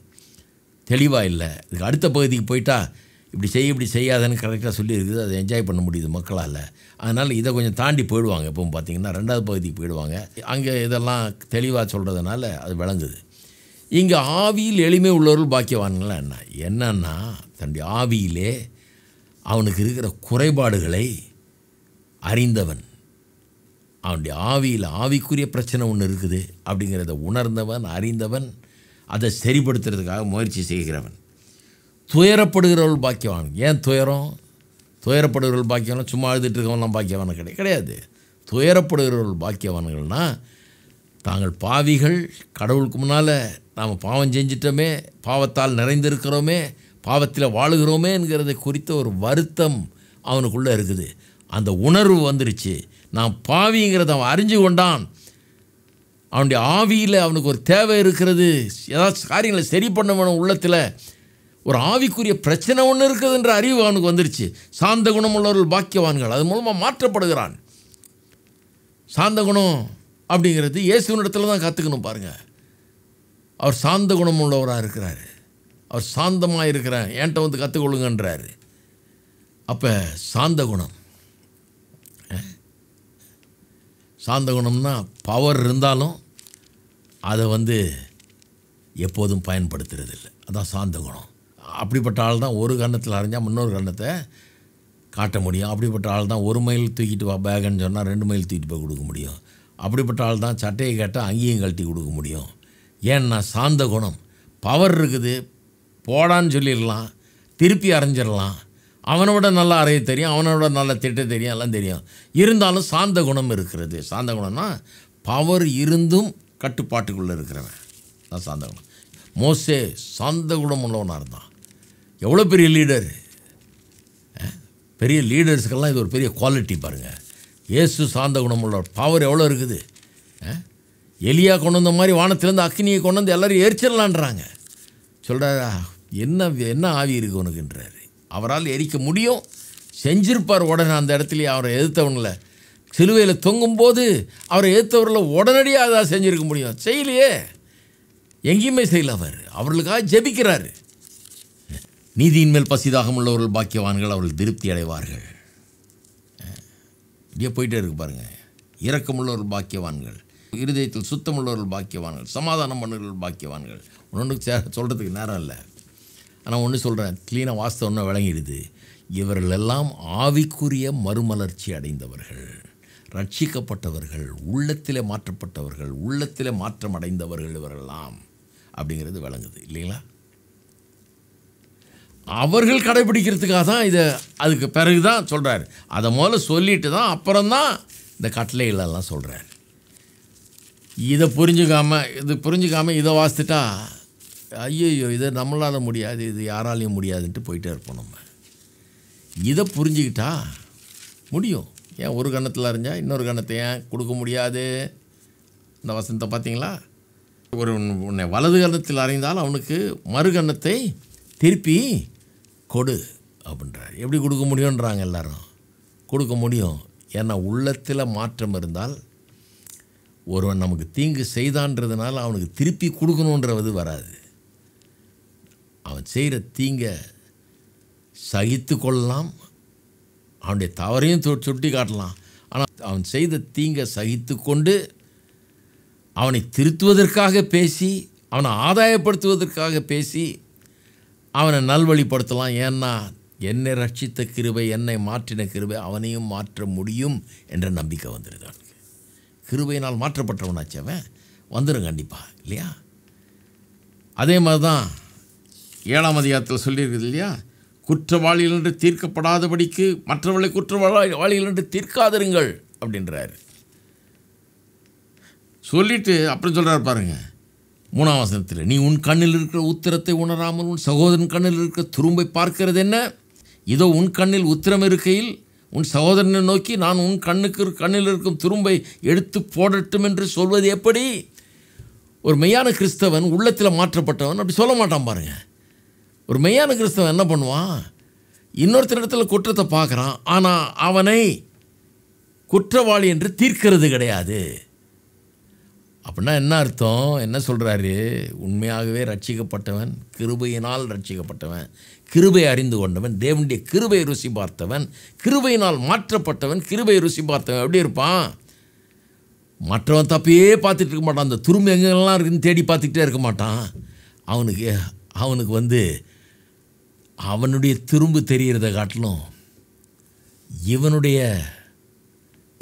தெளிவாக இல்லை இதுக்கு அடுத்த பகுதிக்கு போயிட்டால் இப்படி செய்ய இப்படி செய்யாதன்னு கரெக்டாக சொல்லியிருக்குது அதை என்ஜாய் பண்ண முடியுது மக்களால் அதனால் இதை கொஞ்சம் தாண்டி போயிடுவாங்க எப்பவும் பார்த்திங்கன்னா ரெண்டாவது பகுதிக்கு போயிடுவாங்க அங்கே இதெல்லாம் தெளிவாக சொல்கிறதுனால அது விளங்குது இங்கே ஆவியில் எளிமை உள்ளவர்கள் பாக்கியவான்லாம் என்ன என்னன்னா தன்னுடைய ஆவியிலே அவனுக்கு இருக்கிற குறைபாடுகளை அறிந்தவன் அவனுடைய ஆவியில் ஆவிக்குரிய பிரச்சனை ஒன்று இருக்குது அப்படிங்கிறத உணர்ந்தவன் அறிந்தவன் அதை சரிப்படுத்துறதுக்காக முயற்சி செய்கிறவன் துயரப்படுகிறவள் பாக்கியவான் ஏன் துயரம் துயரப்படுகிறவள் பாக்கியவன் சும்மா எழுதிட்டு இருக்கவன்லாம் பாக்கியவான கிடையாது கிடையாது துயரப்படுகிறவர்கள் பாக்கியவான்கள்னா தாங்கள் பாவிகள் கடவுளுக்கு முன்னால் நாம் பாவம் செஞ்சிட்டோமே பாவத்தால் நிறைந்திருக்கிறோமே பாவத்தில் வாழுகிறோமே என்கிறதை குறித்த ஒரு வருத்தம் அவனுக்குள்ளே இருக்குது அந்த உணர்வு வந்துருச்சு நான் பாவிங்கிறத அவன் அறிஞ்சு கொண்டான் அவனுடைய ஆவியில் அவனுக்கு ஒரு தேவை இருக்கிறது ஏதாவது காரியங்களை சரி வேணும் உள்ளத்தில் ஒரு ஆவிக்குரிய பிரச்சனை ஒன்று இருக்குதுன்ற அறிவு அவனுக்கு வந்துருச்சு சாந்த குணமுள்ளவர்கள் பாக்கியவான்கள் அது மூலமாக மாற்றப்படுகிறான் சாந்த குணம் அப்படிங்கிறது இயேசுவனிடத்தில் தான் கற்றுக்கணும் பாருங்கள் அவர் சாந்த குணமுள்ளவராக இருக்கிறாரு அவர் சாந்தமாக இருக்கிறேன் என்கிட்ட வந்து கற்றுக்கொள்ளுங்கன்றார் அப்போ சாந்த குணம் சாந்த குணம்னா பவர் இருந்தாலும் அதை வந்து எப்போதும் பயன்படுத்துறது இல்லை அதான் சாந்த குணம் அப்படிப்பட்ட ஆள் தான் ஒரு கண்ணத்தில் அரைஞ்சால் இன்னொரு கண்ணத்தை காட்ட முடியும் அப்படிப்பட்ட ஆள் தான் ஒரு மைல் தூக்கிட்டு வா பேகுன்னு சொன்னால் ரெண்டு மைல் தூக்கிட்டு போய் கொடுக்க முடியும் அப்படிப்பட்ட ஆள் தான் சட்டையை கேட்டால் அங்கேயும் கழட்டி கொடுக்க முடியும் ஏன்னா சாந்த குணம் பவர் இருக்குது போடான்னு சொல்லிடலாம் திருப்பி அரைஞ்சிடலாம் அவனோட நல்லா அறைய தெரியும் அவனோட நல்ல திட்ட தெரியும் எல்லாம் தெரியும் இருந்தாலும் சாந்த குணம் இருக்கிறது சாந்த குணம்னா பவர் இருந்தும் கட்டுப்பாட்டுக்குள்ளே இருக்கிறவன் தான் சாந்த குணம் மோஸ்டே சாந்த குணம் உள்ளவனாக இருந்தான் எவ்வளோ பெரிய லீடர் பெரிய லீடர்ஸுக்கெல்லாம் இது ஒரு பெரிய குவாலிட்டி பாருங்கள் இயேசு சாந்த குணம் உள்ளவர் பவர் எவ்வளோ இருக்குது எலியாக கொண்டு வந்த மாதிரி வானத்திலேருந்து அக்னியை கொண்டு வந்து எல்லோரும் எரிச்சிடலான்றாங்க சொல்கிறாரா என்ன என்ன ஆவி இருக்கு உனக்குன்றாரு அவரால் எரிக்க முடியும் செஞ்சிருப்பார் உடனே அந்த இடத்துலையே அவரை எதிர்த்தவனில் சிலுவையில் தொங்கும்போது அவரை எதிர்த்தவர்களை உடனடியாக அதான் செஞ்சுருக்க முடியும் செய்யலையே எங்கேயுமே செய்யல அவர் அவர்களுக்காக ஜெபிக்கிறார் நீதியின் மேல் பசிதாகம் உள்ளவர்கள் பாக்கியவான்கள் அவர்கள் திருப்தி அடைவார்கள் இப்படியே போயிட்டே இருக்கு பாருங்கள் இரக்கமுள்ளவர்கள் பாக்கியவான்கள் இருதயத்தில் சுத்தமுள்ளவர்கள் பாக்கியவான்கள் சமாதானம் பண்ணுறவர்கள் பாக்கியவான்கள் ஒன்று சொல்கிறதுக்கு நேரம் இல்லை ஆனால் ஒன்று சொல்கிறேன் க்ளீனாக வாஸ்தவம் ஒன்று விளங்கிடுது இவர்களெல்லாம் ஆவிக்குரிய மறுமலர்ச்சி அடைந்தவர்கள் ரட்சிக்கப்பட்டவர்கள் உள்ளத்தில் மாற்றப்பட்டவர்கள் உள்ளத்தில் மாற்றம் அடைந்தவர்கள் இவரெல்லாம் அப்படிங்கிறது விளங்குது இல்லைங்களா அவர்கள் கடைபிடிக்கிறதுக்காக தான் இதை அதுக்கு பிறகு தான் சொல்கிறார் அதை முதல்ல சொல்லிட்டு தான் அப்புறம்தான் இந்த கட்டளைகளெல்லாம் சொல்கிறார் இதை புரிஞ்சுக்காமல் இது புரிஞ்சுக்காமல் இதை வாசித்துட்டா ஐயோ இதை நம்மளால் முடியாது இது யாராலையும் முடியாதுன்ட்டு போயிட்டே இருப்போம் நம்ம இதை புரிஞ்சுக்கிட்டா முடியும் ஏன் ஒரு கணத்தில் அறிஞ்சால் இன்னொரு கணத்தை ஏன் கொடுக்க முடியாது இந்த வசந்த பார்த்தீங்களா ஒரு உன்னை வலது கணத்தில் அறிந்தால் அவனுக்கு மறுகணத்தை திருப்பி கொடு அப்படின்றார் எப்படி கொடுக்க முடியுன்றாங்க எல்லாரும் கொடுக்க முடியும் ஏன்னா உள்ளத்தில் மாற்றம் இருந்தால் ஒருவன் நமக்கு தீங்கு செய்தான்றதுனால அவனுக்கு திருப்பி கொடுக்கணுன்றது வராது அவன் செய்கிற தீங்கை சகித்து கொள்ளலாம் அவனுடைய தவறையும் சுட்டி காட்டலாம் ஆனால் அவன் செய்த தீங்கை சகித்து கொண்டு அவனை திருத்துவதற்காக பேசி அவனை ஆதாயப்படுத்துவதற்காக பேசி அவனை நல்வழிப்படுத்தலாம் ஏன்னா என்னை ரட்சித்த கிருபை என்னை மாற்றின கிருபை அவனையும் மாற்ற முடியும் என்ற நம்பிக்கை வந்துடுது கிருபையினால் மாற்றப்பட்டவனாச்சவன் வந்துடும் கண்டிப்பாக இல்லையா அதே மாதிரி தான் ஏழாம் அதிகாரத்தில் சொல்லியிருக்குது இல்லையா குற்றவாளிகள் என்று தீர்க்கப்படாதபடிக்கு மற்றவர்களை வாளிகள் என்று தீர்க்காதிருங்கள் அப்படின்றார் சொல்லிட்டு அப்புறம் சொல்கிறார் பாருங்கள் மூணாம் வசனத்தில் நீ உன் கண்ணில் இருக்கிற உத்திரத்தை உணராமல் உன் சகோதரன் கண்ணில் இருக்கிற துரும்பை பார்க்கிறது என்ன இதோ உன் கண்ணில் உத்திரம் இருக்கையில் உன் சகோதரனை நோக்கி நான் உன் கண்ணுக்கு கண்ணில் இருக்கும் துரும்பை எடுத்து போடட்டும் என்று சொல்வது எப்படி ஒரு மெய்யான கிறிஸ்தவன் உள்ளத்தில் மாற்றப்பட்டவன் அப்படி சொல்ல மாட்டான் பாருங்கள் ஒரு மெய்யான கிறிஸ்தவன் என்ன பண்ணுவான் இன்னொருத்தரிடத்துல குற்றத்தை பார்க்குறான் ஆனால் அவனை குற்றவாளி என்று தீர்க்கிறது கிடையாது அப்படின்னா என்ன அர்த்தம் என்ன சொல்கிறாரு உண்மையாகவே ரட்சிக்கப்பட்டவன் கிருபையினால் ரட்சிக்கப்பட்டவன் கிருபை அறிந்து கொண்டவன் தேவனுடைய கிருபை ருசி பார்த்தவன் கிருபையினால் மாற்றப்பட்டவன் கிருபை ருசி பார்த்தவன் எப்படி இருப்பான் மற்றவன் தப்பையே பார்த்துட்டு இருக்க மாட்டான் அந்த துரும்பு எங்கெல்லாம் இருக்குன்னு தேடி பார்த்துக்கிட்டே இருக்க மாட்டான் அவனுக்கு அவனுக்கு வந்து அவனுடைய திரும்பு தெரிகிறத காட்டிலும் இவனுடைய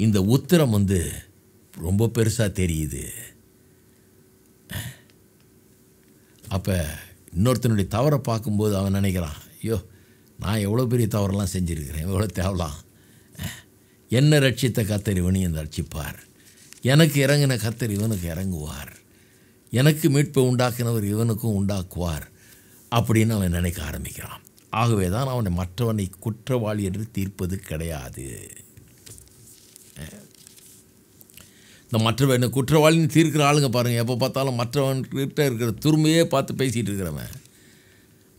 இந்த உத்தரம் வந்து ரொம்ப பெருசாக தெரியுது அப்போ இன்னொருத்தனுடைய தவறை பார்க்கும்போது அவன் நினைக்கிறான் ஐயோ நான் எவ்வளோ பெரிய தவறெல்லாம் செஞ்சுருக்கிறேன் எவ்வளோ தேவலாம் என்ன ரட்சித்த கத்தர் இவனையும் ரட்சிப்பார் எனக்கு இறங்கின கத்தர் இவனுக்கு இறங்குவார் எனக்கு மீட்பை உண்டாக்கினவர் இவனுக்கும் உண்டாக்குவார் அப்படின்னு அவன் நினைக்க ஆரம்பிக்கிறான் ஆகவே தான் அவனை மற்றவனை குற்றவாளி என்று தீர்ப்பது கிடையாது இந்த மற்றவன் குற்றவாளின்னு தீர்க்கிற ஆளுங்க பாருங்கள் எப்போ பார்த்தாலும் மற்றவன்கிட்ட இருக்கிற துருமையே பார்த்து பேசிகிட்டு இருக்கிறவன்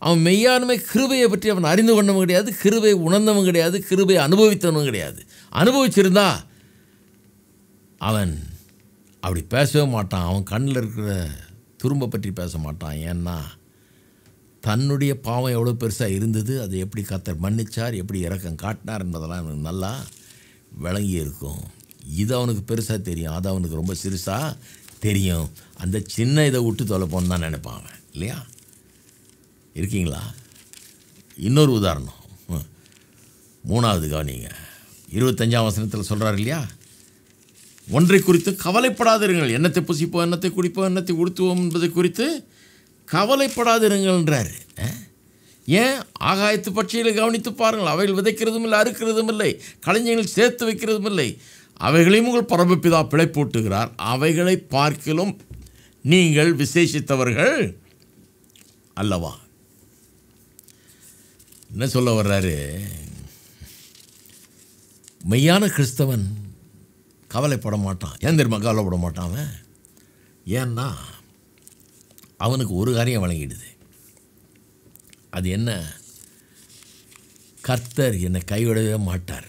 அவன் மெய்யானுமே கிருபையை பற்றி அவன் அறிந்து கொண்டவன் கிடையாது கிருபை உணர்ந்தவன் கிடையாது கிருபை அனுபவித்தவனும் கிடையாது அனுபவிச்சிருந்தா அவன் அப்படி பேசவே மாட்டான் அவன் கண்ணில் இருக்கிற துரும்பை பற்றி பேச மாட்டான் ஏன்னா தன்னுடைய பாவம் எவ்வளோ பெருசாக இருந்தது அது எப்படி கத்தர் மன்னிச்சார் எப்படி இறக்கம் காட்டினார் என்பதெல்லாம் எனக்கு நல்லா விளங்கி இருக்கும் இது அவனுக்கு பெருசாக தெரியும் அது அவனுக்கு ரொம்ப சிறுசாக தெரியும் அந்த சின்ன இதை விட்டு தொலைப்போன்னு தான் நினைப்பான் அவன் இல்லையா இருக்கீங்களா இன்னொரு உதாரணம் மூணாவது கவனிங்க இருபத்தஞ்சாம் வசனத்தில் சொல்கிறார் இல்லையா ஒன்றை குறித்து கவலைப்படாதிருங்கள் என்னத்தை புசிப்போம் என்னத்தை குடிப்போம் எண்ணத்தை உடுத்துவோம் என்பதை குறித்து கவலைப்படாதிருங்கள்ன்றார் ஏன் ஆகாயத்து பட்சிகளை கவனித்து பாருங்கள் அவைகள் விதைக்கிறதும் இல்லை அறுக்கிறதும் இல்லை கலைஞர்கள் சேர்த்து வைக்கிறதும் இல்லை அவைகளையும் உங்கள் பிழை போட்டுகிறார் அவைகளை பார்க்கிலும் நீங்கள் விசேஷித்தவர்கள் அல்லவா என்ன சொல்ல வர்றாரு மெய்யான கிறிஸ்தவன் கவலைப்பட மாட்டான் ஏன் தெரியுமா கவலைப்பட மாட்டான் ஏன்னா அவனுக்கு ஒரு காரியம் வழங்கிடுது அது என்ன கர்த்தர் என்னை கைவிடவே மாட்டார்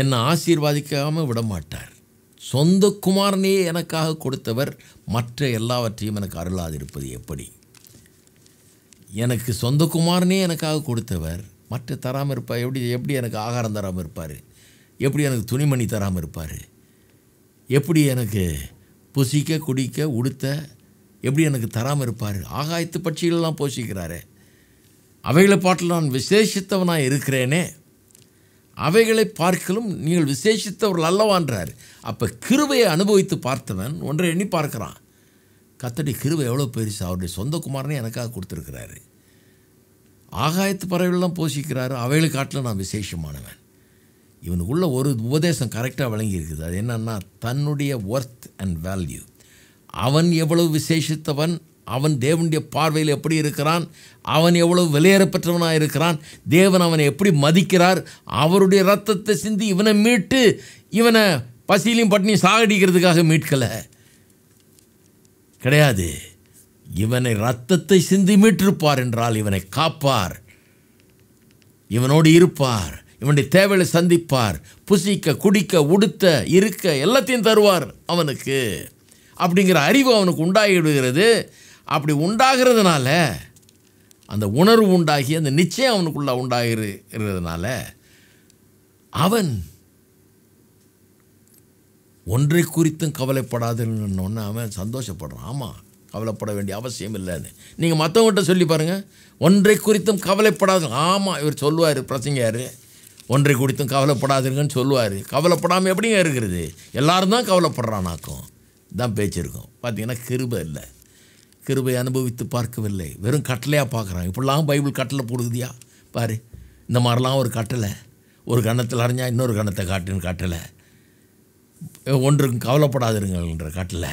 என்னை ஆசீர்வாதிக்காமல் விட மாட்டார் சொந்த குமாரனையே எனக்காக கொடுத்தவர் மற்ற எல்லாவற்றையும் எனக்கு அருளாதிருப்பது எப்படி எனக்கு சொந்த குமாரனே எனக்காக கொடுத்தவர் மற்ற தராமல் இருப்பார் எப்படி எப்படி எனக்கு ஆகாரம் தராமல் இருப்பார் எப்படி எனக்கு துணிமணி தராமல் இருப்பார் எப்படி எனக்கு புசிக்க குடிக்க உடுத்த எப்படி எனக்கு தராமல் இருப்பார் ஆகாயத்து பட்சிகள்லாம் போஷிக்கிறாரே அவைகளை பாட்டில் நான் விசேஷித்தவனாக இருக்கிறேனே அவைகளை பார்க்கலும் நீங்கள் விசேஷித்தவர்கள் அல்லவான்றார் அப்போ கிருவையை அனுபவித்து பார்த்தவன் ஒன்றை எண்ணி பார்க்குறான் கத்தடி கிருவை எவ்வளோ பெருசு அவருடைய சொந்த குமாரனே எனக்காக கொடுத்துருக்கிறாரு ஆகாயத்து பறவைகள்லாம் போஷிக்கிறாரு அவைகளை காட்டில் நான் விசேஷமானவன் இவனுக்குள்ள ஒரு உபதேசம் கரெக்டாக வழங்கியிருக்குது அது என்னென்னா தன்னுடைய ஒர்த் அண்ட் வேல்யூ அவன் எவ்வளவு விசேஷித்தவன் அவன் தேவனுடைய பார்வையில் எப்படி இருக்கிறான் அவன் எவ்வளவு வெளியேறப்பட்டவனாக இருக்கிறான் தேவன் அவனை எப்படி மதிக்கிறார் அவருடைய ரத்தத்தை சிந்தி இவனை மீட்டு இவனை பசியிலையும் பட்டினியும் சாகடிக்கிறதுக்காக மீட்கலை கிடையாது இவனை ரத்தத்தை சிந்தி மீட்டிருப்பார் என்றால் இவனை காப்பார் இவனோடு இருப்பார் இவனுடைய தேவைகளை சந்திப்பார் புசிக்க குடிக்க உடுத்த இருக்க எல்லாத்தையும் தருவார் அவனுக்கு அப்படிங்கிற அறிவு அவனுக்கு உண்டாகிவிடுகிறது அப்படி உண்டாகிறதுனால அந்த உணர்வு உண்டாகி அந்த நிச்சயம் அவனுக்குள்ளே உண்டாகிறதுனால அவன் ஒன்றை குறித்தும் கவலைப்படாதுன்னு அவன் சந்தோஷப்படுறான் ஆமாம் கவலைப்பட வேண்டிய அவசியம் இல்லைன்னு நீங்கள் மற்றவங்ககிட்ட சொல்லி பாருங்கள் ஒன்றை குறித்தும் கவலைப்படாது ஆமாம் இவர் சொல்லுவார் பிரசங்க யார் ஒன்றை குடித்தும் கவலைப்படாதுங்கன்னு சொல்லுவார் கவலைப்படாமல் எப்படிங்க இருக்கிறது எல்லாரும் தான் கவலைப்படுறானாக்கும் தான் பேச்சிருக்கோம் பார்த்திங்கன்னா கிருபை இல்லை கிருபை அனுபவித்து பார்க்கவில்லை வெறும் கட்டளையாக பார்க்குறான் இப்படிலாம் பைபிள் கட்டளை போடுகுதியா பாரு இந்த மாதிரிலாம் ஒரு கட்டளை ஒரு கணத்தில் அறிஞ்சால் இன்னொரு கணத்தை காட்டுன்னு கட்டளை ஒன்றுக்கும் கவலைப்படாதீங்கன்ற கட்டளை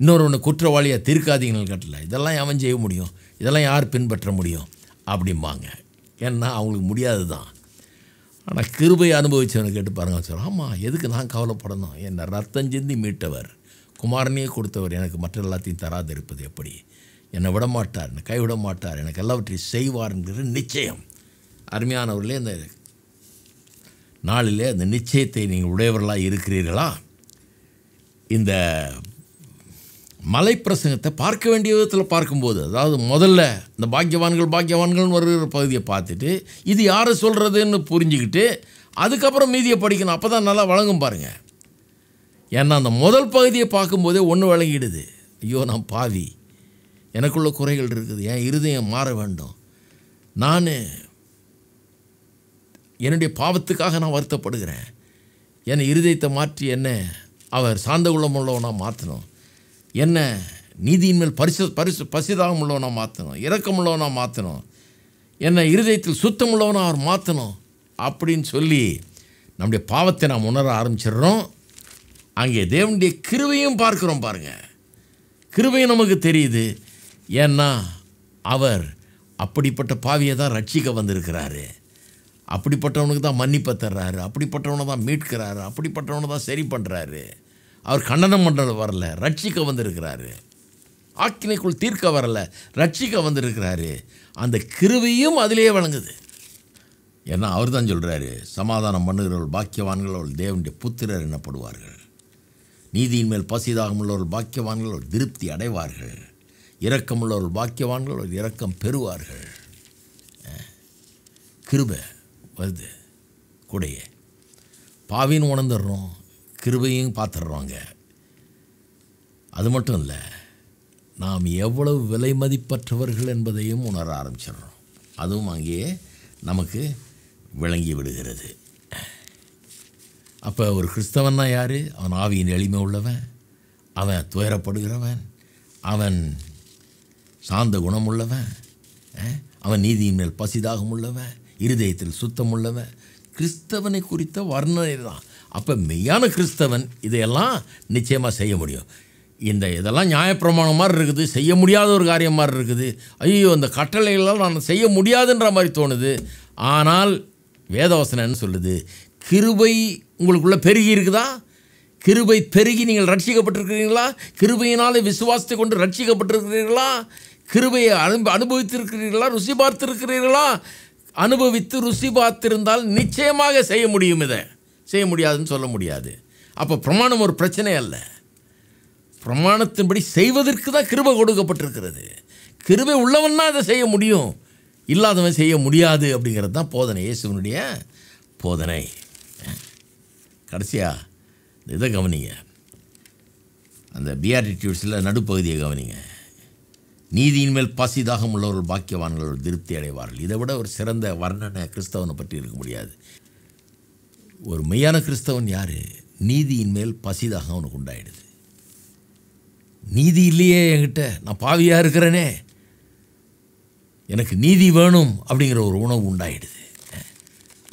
இன்னொரு ஒன்று குற்றவாளியாக திருக்காதீங்கள் கட்டலை இதெல்லாம் அவன் செய்ய முடியும் இதெல்லாம் யார் பின்பற்ற முடியும் அப்படிம்பாங்க ஏன்னா அவங்களுக்கு முடியாது தான் ஆனால் கிருபையை அனுபவிச்சவனை கேட்டு பாருங்க சொல்ல ஆமாம் எதுக்கு நான் கவலைப்படணும் என்னை ரத்தம் சிந்தி மீட்டவர் குமாரனையே கொடுத்தவர் எனக்கு மற்ற எல்லாத்தையும் தராது இருப்பது எப்படி என்னை விட மாட்டார் என்னை கைவிட மாட்டார் எனக்கு எல்லாவற்றையும் செய்வார்ங்கிற நிச்சயம் அருமையானவர்களே இந்த நாளிலே அந்த நிச்சயத்தை நீங்கள் உடையவர்களாக இருக்கிறீர்களா இந்த மலை பிரசங்கத்தை பார்க்க வேண்டிய விதத்தில் பார்க்கும்போது அதாவது முதல்ல இந்த பாக்கியவான்கள் பாக்கியவான்கள் வருகிற பகுதியை பார்த்துட்டு இது யார் சொல்கிறதுன்னு புரிஞ்சுக்கிட்டு அதுக்கப்புறம் மீதியை படிக்கணும் அப்போ தான் நல்லா வழங்கும் பாருங்கள் ஏன்னா அந்த முதல் பகுதியை பார்க்கும்போதே ஒன்று வழங்கிடுது ஐயோ நான் பாவி எனக்குள்ள குறைகள் இருக்குது என் இருதயம் மாற வேண்டும் நான் என்னுடைய பாவத்துக்காக நான் வருத்தப்படுகிறேன் என் இருதயத்தை மாற்றி என்ன அவர் சார்ந்த உள்ளவனாக மாற்றணும் என்ன நீதியின் மேல் பரிசு பரிசு பசிதாகம் உள்ளவனாக மாற்றணும் இறக்கம் உள்ளவனாக மாற்றணும் என்ன இருதயத்தில் சுத்தம் உள்ளவனாக அவர் மாற்றணும் அப்படின்னு சொல்லி நம்முடைய பாவத்தை நாம் உணர ஆரம்பிச்சிடுறோம் அங்கே தேவனுடைய கிருவையும் பார்க்குறோம் பாருங்கள் கிருவையும் நமக்கு தெரியுது ஏன்னா அவர் அப்படிப்பட்ட பாவியை தான் ரட்சிக்க வந்திருக்கிறாரு அப்படிப்பட்டவனுக்கு தான் மன்னிப்பை தர்றாரு அப்படிப்பட்டவனை தான் மீட்கிறாரு அப்படிப்பட்டவனை தான் சரி பண்ணுறாரு அவர் கண்டனம் பண்ண வரல ரட்சிக்க வந்திருக்கிறாரு ஆக்கினைக்குள் தீர்க்க வரல ரட்சிக்க வந்திருக்கிறாரு அந்த கிருவியும் அதிலேயே வழங்குது ஏன்னா அவர் தான் சொல்கிறாரு சமாதானம் பண்ணுகிறவர்கள் பாக்கியவான்கள் அவர்கள் தேவனுடைய புத்திரர் எனப்படுவார்கள் நீதியின் மேல் பசிதாகம் உள்ளவர்கள் பாக்கியவான்கள் ஒரு திருப்தி அடைவார்கள் இரக்கம் உள்ளவர்கள் பாக்கியவான்கள் ஒரு இரக்கம் பெறுவார்கள் கிருப வருது கூடையே பாவின்னு உணர்ந்துடுறோம் கிருபையும் பார்த்துடுறோங்க அது மட்டும் இல்லை நாம் எவ்வளவு விலை மதிப்பற்றவர்கள் என்பதையும் உணர ஆரம்பிச்சிடுறோம் அதுவும் அங்கேயே நமக்கு விளங்கி விடுகிறது அப்போ ஒரு கிறிஸ்தவன்னா யார் அவன் ஆவியின் எளிமை உள்ளவன் அவன் துயரப்படுகிறவன் அவன் சாந்த குணம் உள்ளவன் அவன் நீதியின் மேல் பசிதாகம் உள்ளவன் இருதயத்தில் சுத்தம் உள்ளவன் கிறிஸ்தவனை குறித்த வர்ணனை தான் அப்போ மெய்யான கிறிஸ்தவன் இதையெல்லாம் நிச்சயமாக செய்ய முடியும் இந்த இதெல்லாம் நியாயப்பிரமாணம் மாதிரி இருக்குது செய்ய முடியாத ஒரு காரியம் மாதிரி இருக்குது ஐயோ இந்த கட்டளைகளால் நான் செய்ய முடியாதுன்ற மாதிரி தோணுது ஆனால் வேதவசனன்னு சொல்லுது கிருபை உங்களுக்குள்ளே பெருகி இருக்குதா கிருபை பெருகி நீங்கள் ரட்சிக்கப்பட்டிருக்கிறீங்களா கிருபையினால் விசுவாசத்தை கொண்டு ரட்சிக்கப்பட்டிருக்கிறீர்களா கிருபையை அனுப அனுபவித்திருக்கிறீர்களா ருசி பார்த்திருக்கிறீர்களா அனுபவித்து ருசி பார்த்திருந்தால் நிச்சயமாக செய்ய முடியும் இதை செய்ய முடியாதுன்னு சொல்ல முடியாது அப்போ பிரமாணம் ஒரு பிரச்சனை அல்ல பிரமாணத்தின்படி செய்வதற்கு தான் கிருபை கொடுக்கப்பட்டிருக்கிறது கிருபை உள்ளவன்னா அதை செய்ய முடியும் இல்லாதவன் செய்ய முடியாது அப்படிங்கிறது தான் போதனை இயேசுவனுடைய போதனை கடைசியா இதை கவனிங்க அந்த பிஆர்டிடியூட்ஸில் நடுப்பகுதியை கவனிங்க நீதியின் மேல் பாசிதாகம் உள்ளவர்கள் பாக்கியவான்கள் திருப்தி அடைவார்கள் இதை விட ஒரு சிறந்த வர்ணனை கிறிஸ்தவனை பற்றி இருக்க முடியாது ஒரு மெய்யான கிறிஸ்தவன் யார் நீதியின் மேல் பசிதாக அவனுக்கு உண்டாயிடுது நீதி இல்லையே என்கிட்ட நான் பாவியாக இருக்கிறேனே எனக்கு நீதி வேணும் அப்படிங்கிற ஒரு உணவு உண்டாயிடுது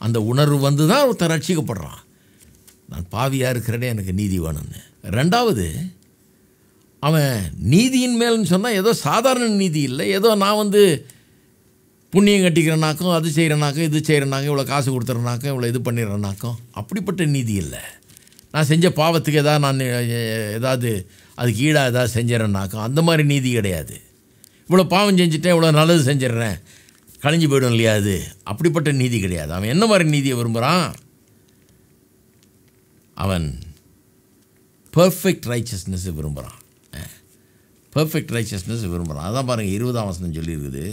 அந்த உணர்வு வந்து தான் ஒருத்தர் ரட்சிக்கப்படுறான் நான் பாவியாக இருக்கிறேனே எனக்கு நீதி வேணும்னு ரெண்டாவது அவன் நீதியின் மேல்னு சொன்னால் ஏதோ சாதாரண நீதி இல்லை ஏதோ நான் வந்து புண்ணியம் கட்டிக்கிறனாக்கும் அது செய்கிறனாக்கும் இது செய்கிறனாக்கும் இவ்வளோ காசு கொடுத்துறனாக்கும் இவ்வளோ இது பண்ணிடுறனாக்கும் அப்படிப்பட்ட நீதி இல்லை நான் செஞ்ச பாவத்துக்கு எதாவது நான் ஏதாவது அதுக்கு ஈடாக எதாவது செஞ்சிடறேனாக்கும் அந்த மாதிரி நீதி கிடையாது இவ்வளோ பாவம் செஞ்சுட்டேன் இவ்வளோ நல்லது செஞ்சிடறேன் கழிஞ்சு போயிடும் இல்லையா அது அப்படிப்பட்ட நீதி கிடையாது அவன் என்ன மாதிரி நீதியை விரும்புகிறான் அவன் பர்ஃபெக்ட் ரைச்சஸ்னஸ் விரும்புகிறான் பர்ஃபெக்ட் ரைச்சஸ்னஸ் விரும்புகிறான் அதான் பாருங்கள் இருபதாம் வசனம் சொல்லியிருக்குது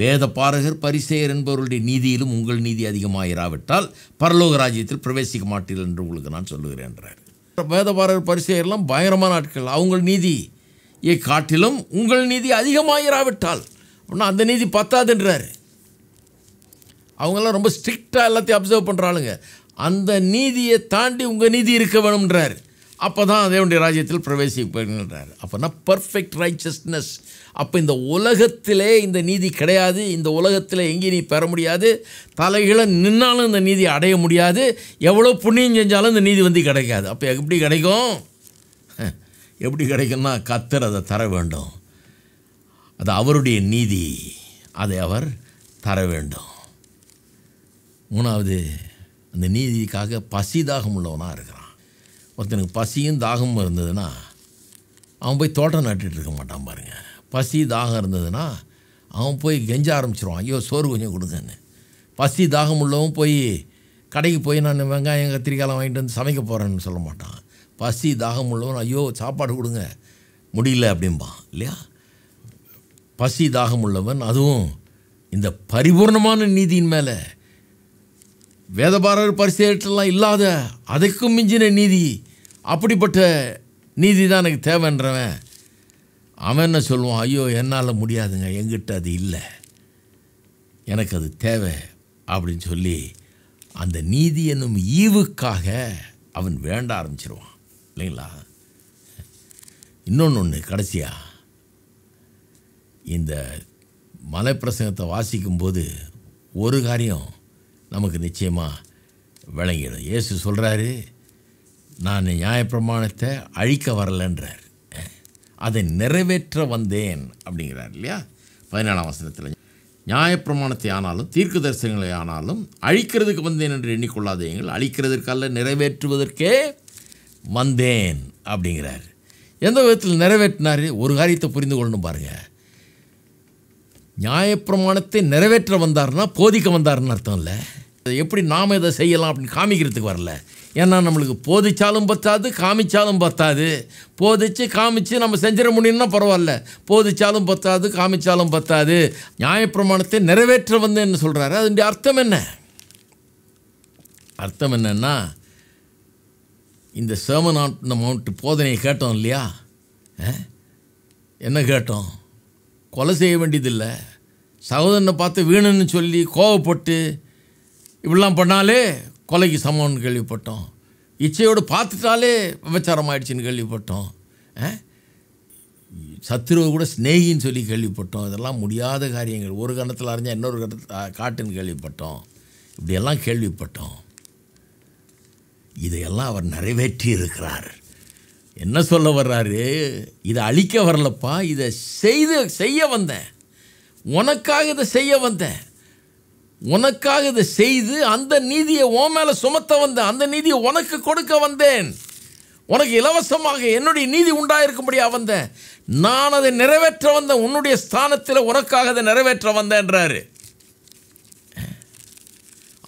வேத பாரகர் பரிசேயர் என்பவருடைய நீதியிலும் உங்கள் நீதி அதிகமாயிராவிட்டால் பரலோக ராஜ்யத்தில் பிரவேசிக்க மாட்டீர்கள் என்று உங்களுக்கு நான் சொல்லுகிறேன் என்றார் வேத பாரகர் பரிசேயர்லாம் பயங்கரமான ஆட்கள் அவங்கள் நீதியை காட்டிலும் உங்கள் நீதி அதிகமாயிராவிட்டால் அப்படின்னா அந்த நீதி பத்தாதுன்றார் அவங்களாம் ரொம்ப ஸ்ட்ரிக்டாக எல்லாத்தையும் அப்சர்வ் பண்ணுறாளுங்க அந்த நீதியை தாண்டி உங்கள் நீதி இருக்க வேணும்ன்றார் அப்போ தான் தேவனுடைய ராஜ்யத்தில் பிரவேசிப்பார் அப்போனா பர்ஃபெக்ட் ரைச்சஸ்னஸ் அப்போ இந்த உலகத்திலே இந்த நீதி கிடையாது இந்த உலகத்தில் எங்கேயும் நீ பெற முடியாது தலைகளை நின்னாலும் இந்த நீதி அடைய முடியாது எவ்வளோ புண்ணியம் செஞ்சாலும் இந்த நீதி வந்து கிடைக்காது அப்போ எப்படி கிடைக்கும் எப்படி கிடைக்கும்னா கத்தர் அதை தர வேண்டும் அது அவருடைய நீதி அதை அவர் தர வேண்டும் மூணாவது அந்த நீதிக்காக பசி தாகம் உள்ளவனாக இருக்கிறான் ஒருத்தனுக்கு பசியும் தாகமும் இருந்ததுன்னா அவன் போய் தோட்டம் நட்டுட்டு இருக்க மாட்டான் பாருங்கள் பசி தாகம் இருந்ததுன்னா அவன் போய் கெஞ்ச ஆரம்பிச்சிருவான் ஐயோ சோறு கொஞ்சம் கொடுங்கன்னு பசி தாகம் உள்ளவன் போய் கடைக்கு போய் நான் வெங்காயம் கத்திரிக்காயெலாம் வாங்கிட்டு வந்து சமைக்க போகிறேன்னு சொல்ல மாட்டான் பசி தாகம் உள்ளவன் ஐயோ சாப்பாடு கொடுங்க முடியல அப்படிம்பான் இல்லையா பசி தாகம் உள்ளவன் அதுவும் இந்த பரிபூர்ணமான நீதியின் மேலே வேதபாரர் பரிசேற்றெல்லாம் இல்லாத அதுக்கும் மிஞ்சின நீதி அப்படிப்பட்ட நீதி தான் எனக்கு தேவைன்றவன் அவன் என்ன சொல்லுவான் ஐயோ என்னால் முடியாதுங்க எங்கிட்ட அது இல்லை எனக்கு அது தேவை அப்படின்னு சொல்லி அந்த நீதி என்னும் ஈவுக்காக அவன் வேண்ட ஆரம்பிச்சிருவான் இல்லைங்களா இன்னொன்று ஒன்று கடைசியாக இந்த மலை பிரசங்கத்தை வாசிக்கும்போது ஒரு காரியம் நமக்கு நிச்சயமாக விளங்கிடும் இயேசு சொல்கிறாரு நான் நியாயப்பிரமாணத்தை அழிக்க வரலைன்றார் அதை நிறைவேற்ற வந்தேன் அப்படிங்கிறார் இல்லையா பதினேழாம் வசனத்தில் நியாயப்பிரமாணத்தை ஆனாலும் தீர்க்க தரிசனங்களை ஆனாலும் அழிக்கிறதுக்கு வந்தேன் என்று எண்ணிக்கொள்ளாதீங்கள் அழிக்கிறதற்கல்ல நிறைவேற்றுவதற்கே வந்தேன் அப்படிங்கிறார் எந்த விதத்தில் நிறைவேற்றினார் ஒரு காரியத்தை புரிந்து கொள்ளணும் பாருங்கள் நியாயப்பிரமாணத்தை நிறைவேற்ற வந்தார்னா போதிக்க வந்தார்னு அர்த்தம் இல்லை எப்படி நாம் இதை செய்யலாம் அப்படின்னு காமிக்கிறதுக்கு வரல ஏன்னா நம்மளுக்கு போதிச்சாலும் பத்தாது காமிச்சாலும் பத்தாது போதிச்சு காமிச்சு நம்ம செஞ்சிட முடியும்னா பரவாயில்ல போதிச்சாலும் பத்தாது காமிச்சாலும் பத்தாது நியாயப்பிரமாணத்தை நிறைவேற்ற வந்தேன்னு சொல்கிறாரு அதனுடைய அர்த்தம் என்ன அர்த்தம் என்னென்னா இந்த சேமன் ஆன் மவுண்ட் போதனையை கேட்டோம் இல்லையா என்ன கேட்டோம் கொலை செய்ய வேண்டியதில்லை சகோதரனை பார்த்து வீணுன்னு சொல்லி கோவப்பட்டு இப்படிலாம் பண்ணாலே கொலைக்கு சமம்னு கேள்விப்பட்டோம் இச்சையோடு பார்த்துட்டாலே விபச்சாரம் ஆயிடுச்சுன்னு கேள்விப்பட்டோம் சத்துருவை கூட ஸ்னேகின்னு சொல்லி கேள்விப்பட்டோம் இதெல்லாம் முடியாத காரியங்கள் ஒரு கணத்தில் அறிஞ்சால் இன்னொரு கணத்தில் காட்டுன்னு கேள்விப்பட்டோம் இப்படியெல்லாம் கேள்விப்பட்டோம் இதையெல்லாம் அவர் நிறைவேற்றி இருக்கிறார் என்ன சொல்ல வர்றாரு இதை அழிக்க வரலப்பா இதை செய்து செய்ய வந்தேன் உனக்காக இதை செய்ய வந்தேன் உனக்காக இதை செய்து அந்த நீதியை ஓ மேலே சுமத்த வந்தேன் அந்த நீதியை உனக்கு கொடுக்க வந்தேன் உனக்கு இலவசமாக என்னுடைய நீதி உண்டாயிருக்கும்படியாக வந்தேன் நான் அதை நிறைவேற்ற வந்தேன் உன்னுடைய ஸ்தானத்தில் உனக்காக அதை நிறைவேற்ற வந்தேன்றாரு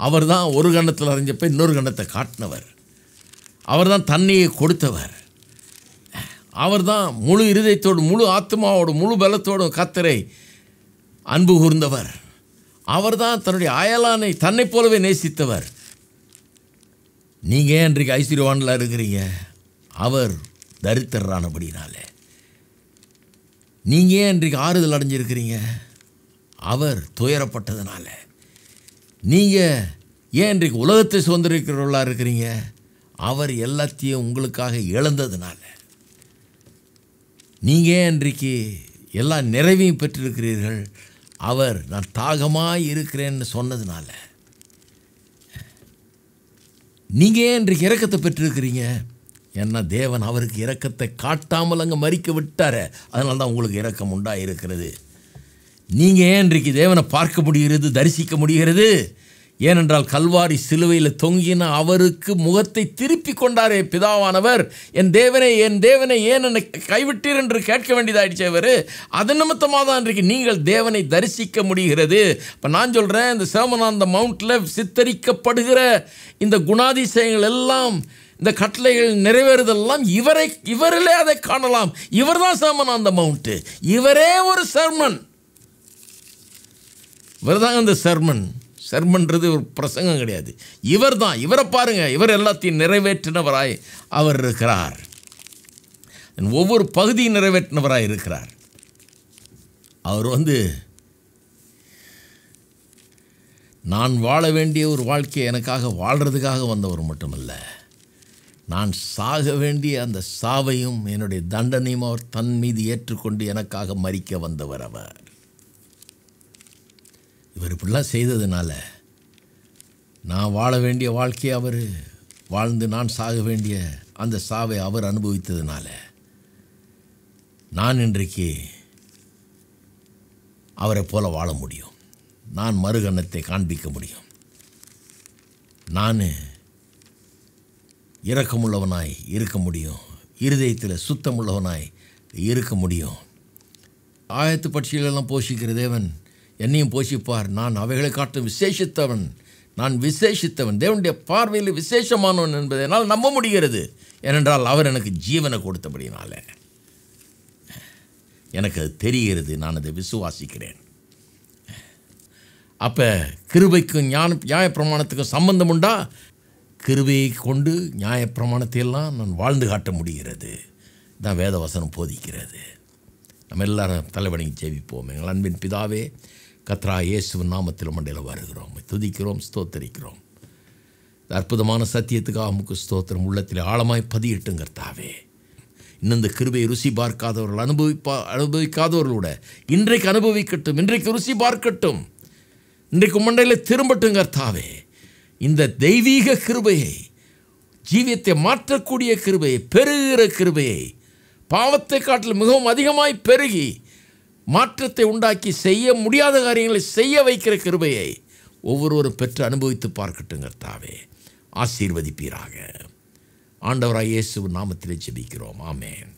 அவர் தான் ஒரு கண்ணத்தில் அறிஞ்சப்ப இன்னொரு கணத்தை காட்டினவர் அவர் தான் தண்ணியை கொடுத்தவர் அவர் தான் முழு இருதயத்தோடு முழு ஆத்மாவோடு முழு பலத்தோடு கத்தரை அன்பு கூர்ந்தவர் அவர்தான் தன்னுடைய அயலானை தன்னை போலவே நேசித்தவர் நீங்கள் ஏன் இன்றைக்கு ஐஸ்வர்யவானில் இருக்கிறீங்க அவர் தரித்திரரானபடினாலே நீங்கள் ஏன் இன்றைக்கு ஆறுதல் அடைஞ்சிருக்கிறீங்க அவர் துயரப்பட்டதுனால நீங்கள் ஏன் இன்றைக்கு உலகத்தை சுதந்திரிக்கிறவர்களாக இருக்கிறீங்க அவர் எல்லாத்தையும் உங்களுக்காக இழந்ததுனால நீங்கள் ஏன் இன்றைக்கு எல்லா நிறைவையும் பெற்றிருக்கிறீர்கள் அவர் நான் தாகமாக இருக்கிறேன்னு சொன்னதுனால நீங்கள் ஏன் இன்றைக்கு இறக்கத்தை பெற்றிருக்கிறீங்க ஏன்னா தேவன் அவருக்கு இறக்கத்தை காட்டாமல் அங்கே மறிக்க விட்டார அதனால தான் உங்களுக்கு இறக்கம் உண்டாக இருக்கிறது நீங்கள் ஏன் இன்றைக்கு தேவனை பார்க்க முடிகிறது தரிசிக்க முடிகிறது ஏனென்றால் கல்வாரி சிலுவையில் தொங்கின அவருக்கு முகத்தை திருப்பி கொண்டாரே பிதாவானவர் என் தேவனை என் தேவனை ஏன் என்னை கைவிட்டீர் என்று கேட்க வேண்டியதாயிடுச்சு அவர் அது நிமித்தமாக தான் இன்றைக்கு நீங்கள் தேவனை தரிசிக்க முடிகிறது இப்போ நான் சொல்கிறேன் இந்த சேமனாந்த மவுண்டில் சித்தரிக்கப்படுகிற இந்த குணாதிசயங்கள் எல்லாம் இந்த கட்டளைகள் நிறைவேறுதெல்லாம் இவரை இவரிலே அதை காணலாம் இவர் தான் சேமன் அந்த மவுண்ட்டு இவரே ஒரு சர்மன் இவர் தான் அந்த சர்மன் சர்மன்றது ஒரு பிரசங்கம் கிடையாது இவர் தான் இவரை பாருங்கள் இவர் எல்லாத்தையும் நிறைவேற்றினவராய் அவர் இருக்கிறார் ஒவ்வொரு பகுதியும் நிறைவேற்றினவராக இருக்கிறார் அவர் வந்து நான் வாழ வேண்டிய ஒரு வாழ்க்கையை எனக்காக வாழ்கிறதுக்காக வந்தவர் மட்டுமல்ல நான் சாக வேண்டிய அந்த சாவையும் என்னுடைய தண்டனையும் அவர் தன் மீது ஏற்றுக்கொண்டு எனக்காக மறிக்க வந்தவர் அவர் இவர் இப்படிலாம் செய்ததுனால நான் வாழ வேண்டிய வாழ்க்கையை அவர் வாழ்ந்து நான் சாக வேண்டிய அந்த சாவை அவர் அனுபவித்ததுனால நான் இன்றைக்கு அவரை போல வாழ முடியும் நான் மறுகணத்தை காண்பிக்க முடியும் நான் இரக்கமுள்ளவனாய் இருக்க முடியும் இருதயத்தில் சுத்தமுள்ளவனாய் இருக்க முடியும் ஆயத்து பட்சிகளெல்லாம் போஷிக்கிற தேவன் என்னையும் போஷிப்பார் நான் அவைகளை காட்டும் விசேஷித்தவன் நான் விசேஷித்தவன் தேவனுடைய பார்வையில் விசேஷமானவன் என்பதனால் நம்ப முடிகிறது ஏனென்றால் அவர் எனக்கு ஜீவனை கொடுத்தபடினால எனக்கு அது தெரிகிறது நான் அதை விசுவாசிக்கிறேன் அப்போ கிருபைக்கும் ஞான நியாயப்பிரமாணத்துக்கும் சம்பந்தம் உண்டா கிருபையை கொண்டு நியாயப்பிரமாணத்தையெல்லாம் எல்லாம் நான் வாழ்ந்து காட்ட முடிகிறது தான் வேதவசனம் போதிக்கிறது நம்ம எல்லாரும் தலைவணங்கி ஜெயிப்போம் எங்கள் அன்பின் பிதாவே கத்ரா இயேசு நாமத்தில் மண்டையில் வருகிறோம் துதிக்கிறோம் ஸ்தோத்தரிக்கிறோம் அற்புதமான சத்தியத்துக்காக அமுக்கு ஸ்தோத்திரம் உள்ளத்தில் ஆழமாய் பதியிட்டுங்க கர்த்தாவே இன்னும் இந்த கிருபையை ருசி பார்க்காதவர்கள் அனுபவிப்பா அனுபவிக்காதவர்களோட இன்றைக்கு அனுபவிக்கட்டும் இன்றைக்கு ருசி பார்க்கட்டும் இன்றைக்கு மண்டையில் திரும்பட்டும் இந்த தெய்வீக கிருபையை ஜீவியத்தை மாற்றக்கூடிய கிருபையை பெருகிற கிருபையை பாவத்தை காட்டில் மிகவும் அதிகமாய் பெருகி மாற்றத்தை உண்டாக்கி செய்ய முடியாத காரியங்களை செய்ய வைக்கிற கிருபையை ஒவ்வொருவரும் பெற்று அனுபவித்து பார்க்கட்டுங்க தாவே ஆசீர்வதிப்பீராக ஆண்டவராக இயேசு நாமத்திலே ஜெபிக்கிறோம் ஆமேன்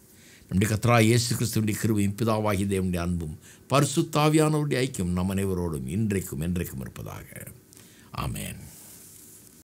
நம்முடைய கத்ரா இயேசு கிறிஸ்துவனுடைய கிருபையும் பிதாவாகி தேவனுடைய அன்பும் பரிசுத்தாவியானவருடைய ஐக்கியம் நம் அனைவரோடும் இன்றைக்கும் என்றைக்கும் இருப்பதாக ஆமேன்